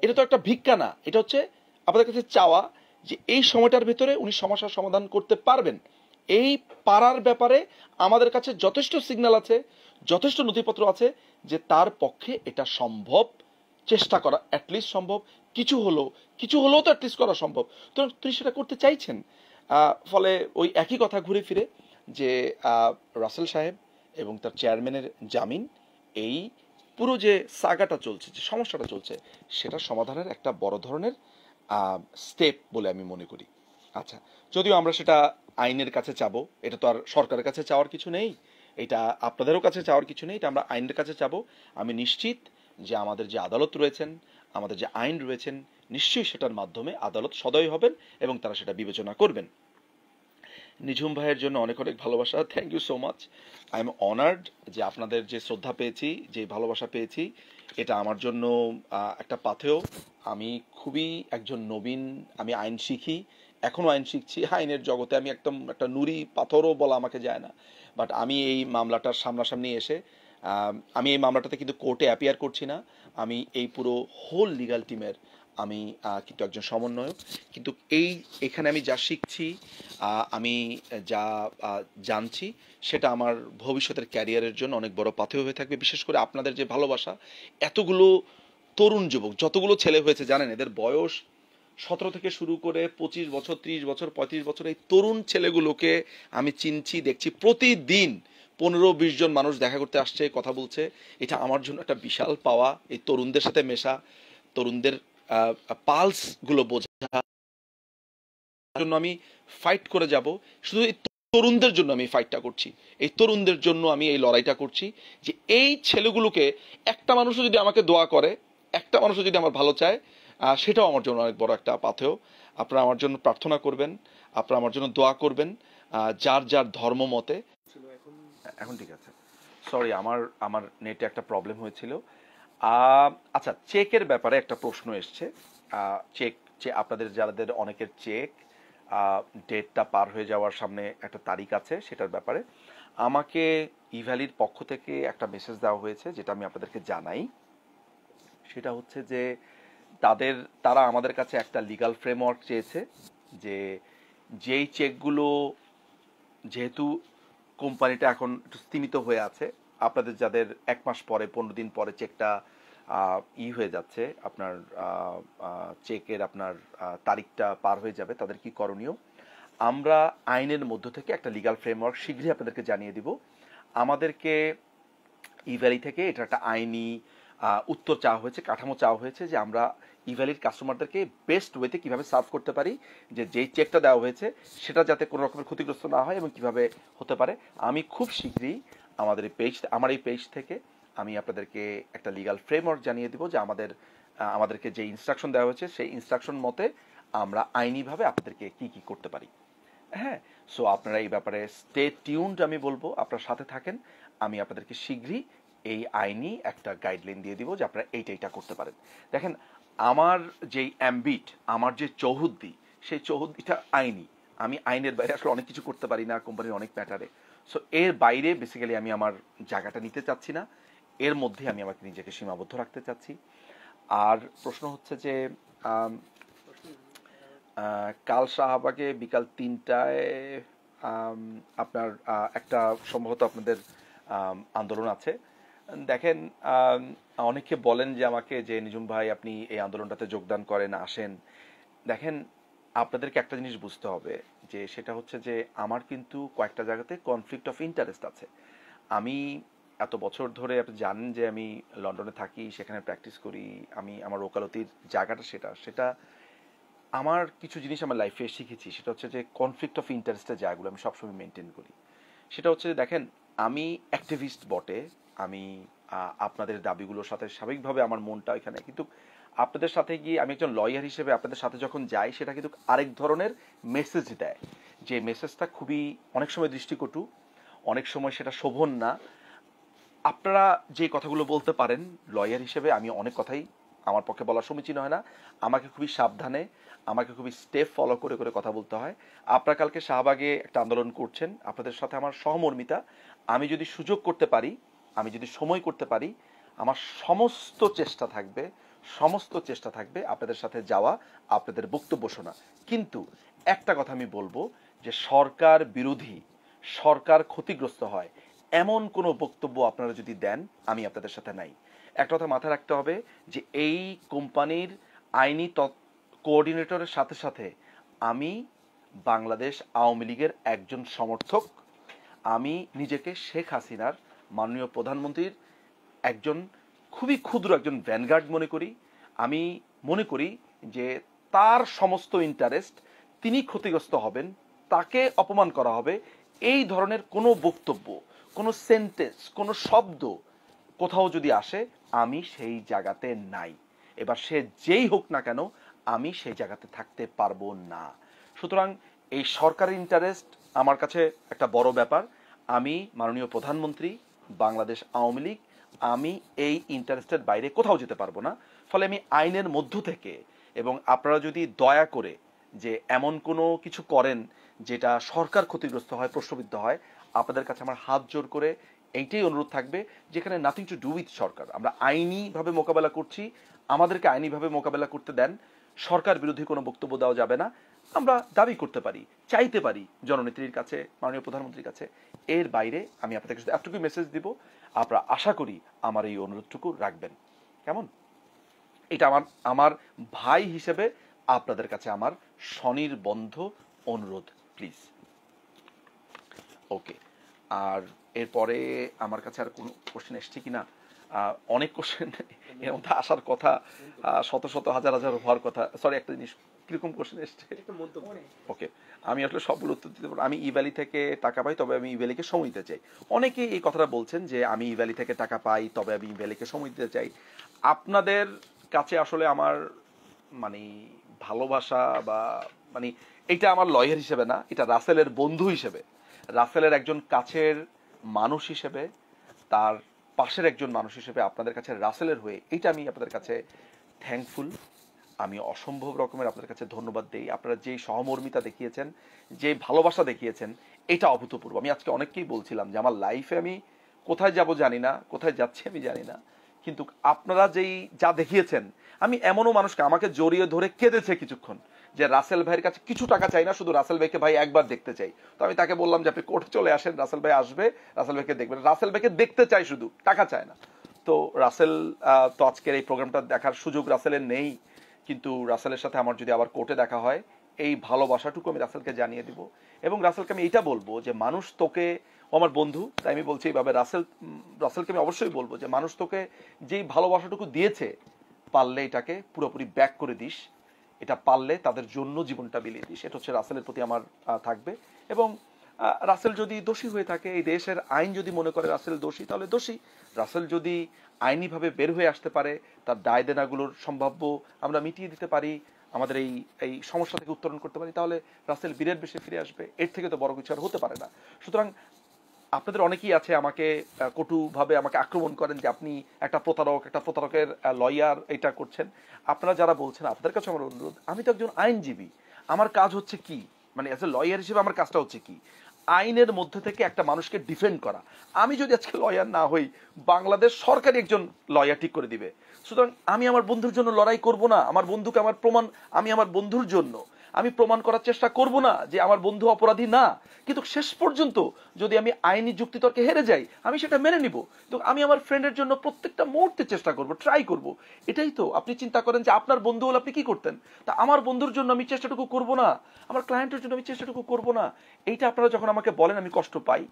এটা তো একটা ভিক্ষা না এটা হচ্ছে আপনাদের কাছে চাওয়া যে এই সময়টার ভেতরে উনি সমস্যার সমাধান করতে পারবেন এই পারার ব্যাপারে আমাদের কাছে যথেষ্ট সিগন্যাল আছে যথেষ্ট নথিপত্র আছে যে তার পক্ষে এটা সম্ভব চেষ্টা করা অ্যাটলিস্ট সম্ভব কিছু হলো কিছু হলেও তো অ্যাটলিস্ট করা সম্ভব তো তিনি সেটা করতে চাইছেন ফলে ওই একই কথা ঘুরে ফিরে যে রাসেল সাহেব এবং তার চেয়ারম্যানের জামিন এই পুরো যে সাগাটা চলছে যে সমস্যাটা চলছে সেটা সমাধানের একটা বড় ধরনের স্টেপ বলে আমি মনে করি আচ্ছা যদিও আমরা সেটা আইনের কাছে চাব এটা তো আর সরকারের কাছে চাওয়ার কিছু নেই এটা আপনাদেরও কাছে চাওয়ার কিছু নেই এটা আমরা আইনের কাছে চাব আমি নিশ্চিত যে আমাদের যে আদালত রয়েছেন আমাদের যে আইন রয়েছেন নিশ্চয়ই সেটার মাধ্যমে আদালত সদয় হবেন এবং তারা সেটা বিবেচনা করবেন নিঝুম ভাইয়ের জন্য অনেক অনেক ভালোবাসা thank you so much I am honoured যে আপনাদের যে শ্রদ্ধা পেয়েছি যে ভালোবাসা পেয়েছি এটা আমার জন্য একটা পাথেও আমি খুবই একজন নবীন আমি আইন শিখি এখনও আইন শিখছি আইনের জগতে আমি একদম একটা নুরি পাথরও বলা আমাকে যায় না বাট আমি এই মামলাটার সামনাসামনি এসে আমি এই মামলাটাতে কিন্তু কোর্টে অ্যাপিয়ার করছি না আমি এই পুরো হোল লিগাল টিমের আমি কিন্তু একজন সমন্বয়ক কিন্তু এই এখানে আমি যা শিখছি আমি যা জানছি সেটা আমার ভবিষ্যতের ক্যারিয়ারের জন্য অনেক বড় পাথেয় হয়ে থাকবে বিশেষ করে আপনাদের যে ভালোবাসা এতগুলো তরুণ যুবক যতগুলো ছেলে হয়েছে জানেন এদের বয়স সতেরো থেকে শুরু করে পঁচিশ বছর ত্রিশ বছর পঁয়ত্রিশ বছর এই তরুণ ছেলেগুলোকে আমি চিনছি দেখছি প্রতিদিন পনেরো বিশ জন মানুষ দেখা করতে আসছে কথা বলছে এটা আমার জন্য একটা বিশাল পাওয়া এই তরুণদের সাথে মেশা তরুণদের পালসগুলো বোঝা জন্য আমি ফাইট করে যাব শুধু এই তরুণদের জন্য আমি ফাইটটা করছি এই তরুণদের জন্য আমি এই লড়াইটা করছি যে এই ছেলেগুলোকে একটা মানুষও যদি আমাকে দোয়া করে একটা মানুষও যদি আমার ভালো চায় সেটাও আমার জন্য অনেক বড় একটা পাথেও আপনারা আমার জন্য প্রার্থনা করবেন আপনারা আমার জন্য দোয়া করবেন যার যার ধর্ম মতে এখন ঠিক আছে সরি আমার আমার নেটে একটা প্রবলেম হয়েছিল আচ্ছা চেকের ব্যাপারে একটা প্রশ্ন এসছে চেক যে আপনাদের যাদের অনেকের চেক ডেটটা পার হয়ে যাওয়ার সামনে একটা তারিখ আছে সেটার ব্যাপারে আমাকে ইভ্যালির পক্ষ থেকে একটা মেসেজ দেওয়া হয়েছে যেটা আমি আপনাদেরকে জানাই সেটা হচ্ছে যে তাদের তারা আমাদের কাছে একটা লিগাল ফ্রেমওয়ার্ক চেয়েছে যে যেই চেকগুলো যেহেতু কোম্পানিটা এখন একটু স্তীমিত হয়ে আছে আপনাদের যাদের এক মাস পরে পনেরো দিন পরে চেকটা ই হয়ে যাচ্ছে আপনার চেকের আপনার তারিখটা পার হয়ে যাবে তাদের কি করণীয় আমরা আইনের মধ্য থেকে একটা লিগাল ফ্রেমওয়ার্ক শীঘ্রই আপনাদেরকে জানিয়ে দিব আমাদেরকে ইভ্যালি থেকে এটা একটা আইনি উত্তর চাওয়া হয়েছে কাঠামো চাওয়া হয়েছে যে আমরা ইভ্যালির কাস্টমারদেরকে বেস্ট ওয়েতে কীভাবে সার্ভ করতে পারি যে যেই চেকটা দেওয়া হয়েছে সেটা যাতে কোনো রকমের ক্ষতিগ্রস্ত না হয় এবং কীভাবে হতে পারে আমি খুব শীঘ্রই আমাদের এই পেজ আমার এই পেজ থেকে আমি আপনাদেরকে একটা লিগাল ফ্রেমওয়ার্ক জানিয়ে দিব যে আমাদের আমাদেরকে যে ইনস্ট্রাকশন দেওয়া হয়েছে সেই ইনস্ট্রাকশন মতে আমরা আইনিভাবে আপনাদেরকে কি কি করতে পারি হ্যাঁ সো আপনারা এই ব্যাপারে স্টে টিউনড আমি বলবো আপনার সাথে থাকেন আমি আপনাদেরকে শীঘ্রই এই আইনি একটা গাইডলাইন দিয়ে দিব যে আপনারা এইটা এইটা করতে পারেন দেখেন আমার যেই অ্যাম্বিট আমার যে চৌহদ্দি সেই চৌহদ্দিটা আইনি আমি আইনের বাইরে আসলে অনেক কিছু করতে পারি না কোম্পানির অনেক ম্যাটারে সো এর বাইরে বেসিক্যালি আমি আমার জায়গাটা নিতে চাচ্ছি না এর মধ্যে আমি আমাকে নিজেকে সীমাবদ্ধ রাখতে চাচ্ছি আর প্রশ্ন হচ্ছে যে কাল সাহাবাকে বিকাল তিনটায় আপনার একটা সম্ভবত আপনাদের আন্দোলন আছে দেখেন অনেকে বলেন যে আমাকে যে নিজুম ভাই আপনি এই আন্দোলনটাতে যোগদান করেন আসেন দেখেন আপনাদেরকে একটা জিনিস বুঝতে হবে যে সেটা হচ্ছে যে আমার কিন্তু কয়েকটা জায়গাতে কনফ্লিক্ট অফ ইন্টারেস্ট আছে আমি এত বছর ধরে আপনি জানেন যে আমি লন্ডনে থাকি সেখানে প্র্যাকটিস করি আমি আমার ওকালতির জায়গাটা সেটা সেটা আমার কিছু জিনিস আমার লাইফে শিখেছি সেটা হচ্ছে যে কনফ্লিক্ট অফ ইন্টারেস্টের জায়গাগুলো আমি সবসময় মেনটেন করি সেটা হচ্ছে যে দেখেন আমি অ্যাক্টিভিস্ট বটে আমি আপনাদের দাবিগুলোর সাথে স্বাভাবিকভাবে আমার মনটা এখানে কিন্তু আপনাদের সাথে গিয়ে আমি একজন লয়ার হিসেবে আপনাদের সাথে যখন যাই সেটা কিন্তু আরেক ধরনের মেসেজ দেয় যে মেসেজটা খুবই অনেক সময় দৃষ্টিকটু অনেক সময় সেটা শোভন না আপনারা যে কথাগুলো বলতে পারেন লয়ার হিসেবে আমি অনেক কথাই আমার পক্ষে বলা সমীচীন হয় না আমাকে খুবই সাবধানে আমাকে খুবই স্টেপ ফলো করে করে কথা বলতে হয় আপনারা কালকে শাহবাগে একটা আন্দোলন করছেন আপনাদের সাথে আমার সহমর্মিতা আমি যদি সুযোগ করতে পারি আমি যদি সময় করতে পারি আমার সমস্ত চেষ্টা থাকবে সমস্ত চেষ্টা থাকবে আপনাদের সাথে যাওয়া আপনাদের বক্তব্য শোনা কিন্তু একটা কথা আমি বলবো যে সরকার বিরোধী সরকার ক্ষতিগ্রস্ত হয় এমন কোনো বক্তব্য আপনারা যদি দেন আমি আপনাদের সাথে নাই একটা কথা মাথায় রাখতে হবে যে এই কোম্পানির আইনি কোঅর্ডিনেটরের সাথে সাথে আমি বাংলাদেশ আওয়ামী লীগের একজন সমর্থক আমি নিজেকে শেখ হাসিনার মাননীয় প্রধানমন্ত্রীর একজন খুবই ক্ষুদ্র একজন ভ্যানগার্ড মনে করি আমি মনে করি যে তার সমস্ত ইন্টারেস্ট তিনি ক্ষতিগ্রস্ত হবেন তাকে অপমান করা হবে এই ধরনের কোনো বক্তব্য কোনো সেন্টেন্স কোনো শব্দ কোথাও যদি আসে আমি সেই জায়গাতে নাই এবার সে যেই হোক না কেন আমি সেই জায়গাতে থাকতে পারবো না সুতরাং এই সরকারি ইন্টারেস্ট আমার কাছে একটা বড় ব্যাপার আমি মাননীয় প্রধানমন্ত্রী বাংলাদেশ আওয়ামী লীগ আমি এই ইন্টারেস্টের বাইরে কোথাও যেতে পারবো না ফলে আমি আইনের মধ্য থেকে এবং আপনারা যদি দয়া করে যে এমন কোনো কিছু করেন যেটা সরকার ক্ষতিগ্রস্ত হয় প্রশ্নবিদ্ধ হয় আপনাদের কাছে আমার হাত জোর করে এইটাই অনুরোধ থাকবে যেখানে নাথিং টু ডু উইথ সরকার আমরা আইনিভাবে মোকাবেলা করছি আমাদেরকে আইনিভাবে মোকাবেলা করতে দেন সরকার বিরোধী কোনো বক্তব্য দেওয়া যাবে না আমরা দাবি করতে পারি চাইতে পারি জননেত্রীর কাছে মাননীয় প্রধানমন্ত্রীর কাছে এর বাইরে আমি আপনাদের শুধু এতটুকু মেসেজ দিব আপনারা আশা করি আমার এই অনুরোধটুকু রাখবেন কেমন এটা আমার আমার ভাই হিসেবে আপনাদের কাছে আমার স্বনির্বন্ধ অনুরোধ প্লিজ ওকে আর এরপরে আমার কাছে আর কোনো কোশ্চেন এসছে কি না অনেক কোশ্চেন এর মধ্যে আসার কথা শত শত হাজার হাজার হওয়ার কথা সরি একটা জিনিস কিরকম কোশ্চেন এসছে ওকে আমি আসলে সবগুলো উত্তর দিতে পারবো আমি ইভ্যালি থেকে টাকা পাই তবে আমি ইভ্যালিকে সময় দিতে চাই অনেকেই এই কথাটা বলছেন যে আমি ইভ্যালি থেকে টাকা পাই তবে আমি ইভ্যালিকে সময় দিতে চাই আপনাদের কাছে আসলে আমার মানে ভালোবাসা বা মানে এটা আমার লয়ের হিসেবে না এটা রাসেলের বন্ধু হিসেবে রাসেলের একজন কাছের মানুষ হিসেবে তার পাশের একজন মানুষ হিসেবে আপনাদের কাছে রাসেলের হয়ে এটা আমি আপনাদের কাছে থ্যাংকফুল আমি অসম্ভব রকমের আপনার কাছে ধন্যবাদ দিই আপনারা যে সহমর্মিতা দেখিয়েছেন যে ভালোবাসা দেখিয়েছেন এটা অভূতপূর্ব আমি আজকে অনেককেই বলছিলাম যে আমার লাইফে আমি কোথায় যাব জানি না কোথায় যাচ্ছি আমি জানি না কিন্তু আপনারা যেই যা দেখিয়েছেন আমি এমনও মানুষকে আমাকে জড়িয়ে ধরে কেঁদেছে কিছুক্ষণ যে রাসেল ভাইয়ের কাছে কিছু টাকা চাই না শুধু রাসেল ভাইকে ভাই একবার দেখতে চাই তো আমি তাকে বললাম যে আপনি কোর্টে চলে আসেন রাসেল ভাই আসবে রাসেল ভাইকে দেখবেন রাসেল ভাইকে দেখতে চাই শুধু টাকা চায় না তো রাসেল তো আজকের এই প্রোগ্রামটা দেখার সুযোগ রাসেলের নেই কিন্তু রাসেলের সাথে আমার যদি আবার কোর্টে দেখা হয় এই ভালোবাসাটুকু আমি রাসেলকে জানিয়ে দিব এবং রাসেলকে আমি এটা বলবো যে মানুষ তোকে ও আমার বন্ধু তাই আমি বলছি এইভাবে রাসেল রাসেলকে আমি অবশ্যই বলবো যে মানুষ তোকে যেই ভালোবাসাটুকু দিয়েছে পারলে এটাকে পুরোপুরি ব্যাক করে দিস এটা পারলে তাদের জন্য জীবনটা বিলিয়ে দিস এটা হচ্ছে রাসেলের প্রতি আমার থাকবে এবং রাসেল যদি দোষী হয়ে থাকে এই দেশের আইন যদি মনে করে রাসেল দোষী তাহলে দোষী রাসেল যদি আইনিভাবে বের হয়ে আসতে পারে তার দায় দেনাগুলোর সম্ভাব্য আমরা মিটিয়ে দিতে পারি আমাদের এই এই সমস্যা থেকে উত্তরণ করতে পারি তাহলে রাসেল বীরের বেশে ফিরে আসবে এর থেকে তো বড় কিছু আর হতে পারে না সুতরাং আপনাদের অনেকেই আছে আমাকে কটুভাবে আমাকে আক্রমণ করেন যে আপনি একটা প্রতারক একটা প্রতারকের লয়ার এটা করছেন আপনারা যারা বলছেন আপনাদের কাছে আমার অনুরোধ আমি তো একজন আইনজীবী আমার কাজ হচ্ছে কি মানে অ্যাজ এ লয়ার হিসেবে আমার কাজটা হচ্ছে কি আইনের মধ্যে থেকে একটা মানুষকে ডিফেন্ড করা আমি যদি আজকে লয়ার না হই বাংলাদেশ সরকারি একজন লয়ার ঠিক করে দিবে সুতরাং আমি আমার বন্ধুর জন্য লড়াই করব না আমার বন্ধুকে আমার প্রমাণ আমি আমার বন্ধুর জন্য আমি প্রমাণ করার চেষ্টা করব না যে আমার বন্ধু অপরাধী না কিন্তু শেষ পর্যন্ত যদি আমি আইনি যুক্তিতর্কে হেরে যাই আমি সেটা মেনে নিব তো আমি আমার ফ্রেন্ডের জন্য প্রত্যেকটা মুহূর্তে চেষ্টা করব ট্রাই করব এটাই তো আপনি চিন্তা করেন যে আপনার বন্ধু হলে আপনি কি করতেন তা আমার বন্ধুর জন্য আমি চেষ্টাটুকু করব না আমার ক্লায়েন্টের জন্য আমি চেষ্টাটুকু করব না এইটা আপনারা যখন আমাকে বলেন আমি কষ্ট পাই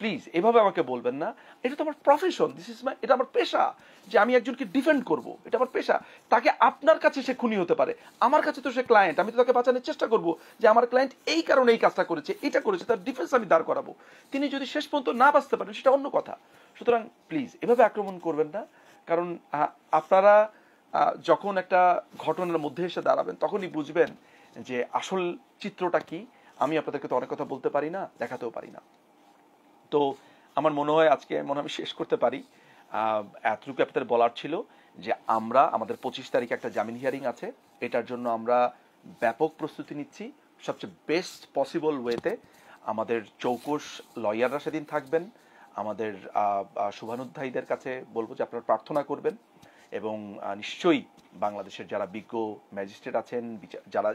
প্লিজ এভাবে আমাকে বলবেন না এটা তো আমার প্রফেশন দিস ইজ মাই এটা আমার পেশা যে আমি একজনকে ডিফেন্ড করব এটা আমার পেশা তাকে আপনার কাছে সে খুনি হতে পারে আমার কাছে তো সে ক্লায়েন্ট আমি তো তাকে বাঁচানোর চেষ্টা করব যে আমার ক্লায়েন্ট এই কারণে এই কাজটা করেছে এটা করেছে তার ডিফেন্স আমি দাঁড় করাবো তিনি যদি শেষ পর্যন্ত না বাঁচতে পারেন সেটা অন্য কথা সুতরাং প্লিজ এভাবে আক্রমণ করবেন না কারণ আপনারা যখন একটা ঘটনার মধ্যে এসে দাঁড়াবেন তখনই বুঝবেন যে আসল চিত্রটা কি আমি আপনাদেরকে তো অনেক কথা বলতে পারি না দেখাতেও পারি না তো আমার মনে হয় আজকে মনে আমি শেষ করতে পারি এতটুকু আপনাদের বলার ছিল যে আমরা আমাদের পঁচিশ তারিখে একটা জামিন হিয়ারিং আছে এটার জন্য আমরা ব্যাপক প্রস্তুতি নিচ্ছি সবচেয়ে বেস্ট পসিবল ওয়েতে আমাদের চৌকস লয়াররা সেদিন থাকবেন আমাদের শুভানুধ্যায়ীদের কাছে বলবো যে আপনারা প্রার্থনা করবেন এবং নিশ্চয়ই বাংলাদেশের যারা বিজ্ঞ ম্যাজিস্ট্রেট আছেন যারা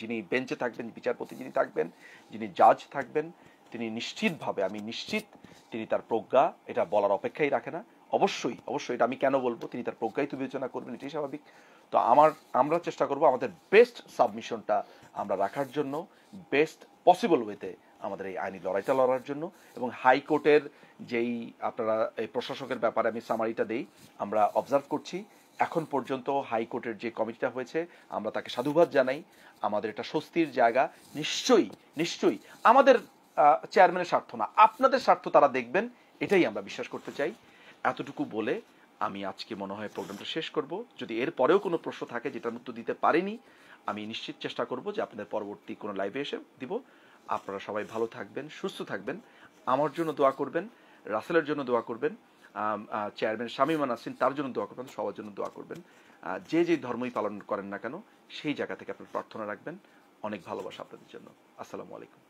যিনি বেঞ্চে থাকবেন বিচারপতি যিনি থাকবেন যিনি জাজ থাকবেন তিনি নিশ্চিতভাবে আমি নিশ্চিত তিনি তার প্রজ্ঞা এটা বলার অপেক্ষাই রাখে না অবশ্যই অবশ্যই এটা আমি কেন বলবো তিনি তার প্রজ্ঞাই তো বিবেচনা করবেন এটাই স্বাভাবিক তো আমার আমরা চেষ্টা করব আমাদের বেস্ট সাবমিশনটা আমরা রাখার জন্য বেস্ট পসিবল ওয়েতে আমাদের এই আইনি লড়াইটা লড়ার জন্য এবং হাইকোর্টের যেই আপনারা এই প্রশাসকের ব্যাপারে আমি সামারিটা দেই আমরা অবজার্ভ করছি এখন পর্যন্ত হাইকোর্টের যে কমিটিটা হয়েছে আমরা তাকে সাধুবাদ জানাই আমাদের এটা স্বস্তির জায়গা নিশ্চয়ই নিশ্চয়ই আমাদের চেয়ারম্যানের স্বার্থ না আপনাদের স্বার্থ তারা দেখবেন এটাই আমরা বিশ্বাস করতে চাই এতটুকু বলে আমি আজকে মনে হয় প্রোগ্রামটা শেষ করব যদি এর পরেও কোনো প্রশ্ন থাকে যেটার উত্তর দিতে পারিনি আমি নিশ্চিত চেষ্টা করব যে আপনাদের পরবর্তী কোনো লাইভে এসে দিব আপনারা সবাই ভালো থাকবেন সুস্থ থাকবেন আমার জন্য দোয়া করবেন রাসেলের জন্য দোয়া করবেন চেয়ারম্যান শামীমা নাসিন তার জন্য দোয়া করবেন সবার জন্য দোয়া করবেন যে যে ধর্মই পালন করেন না কেন সেই জায়গা থেকে আপনার প্রার্থনা রাখবেন অনেক ভালোবাসা আপনাদের জন্য আসসালামু আলাইকুম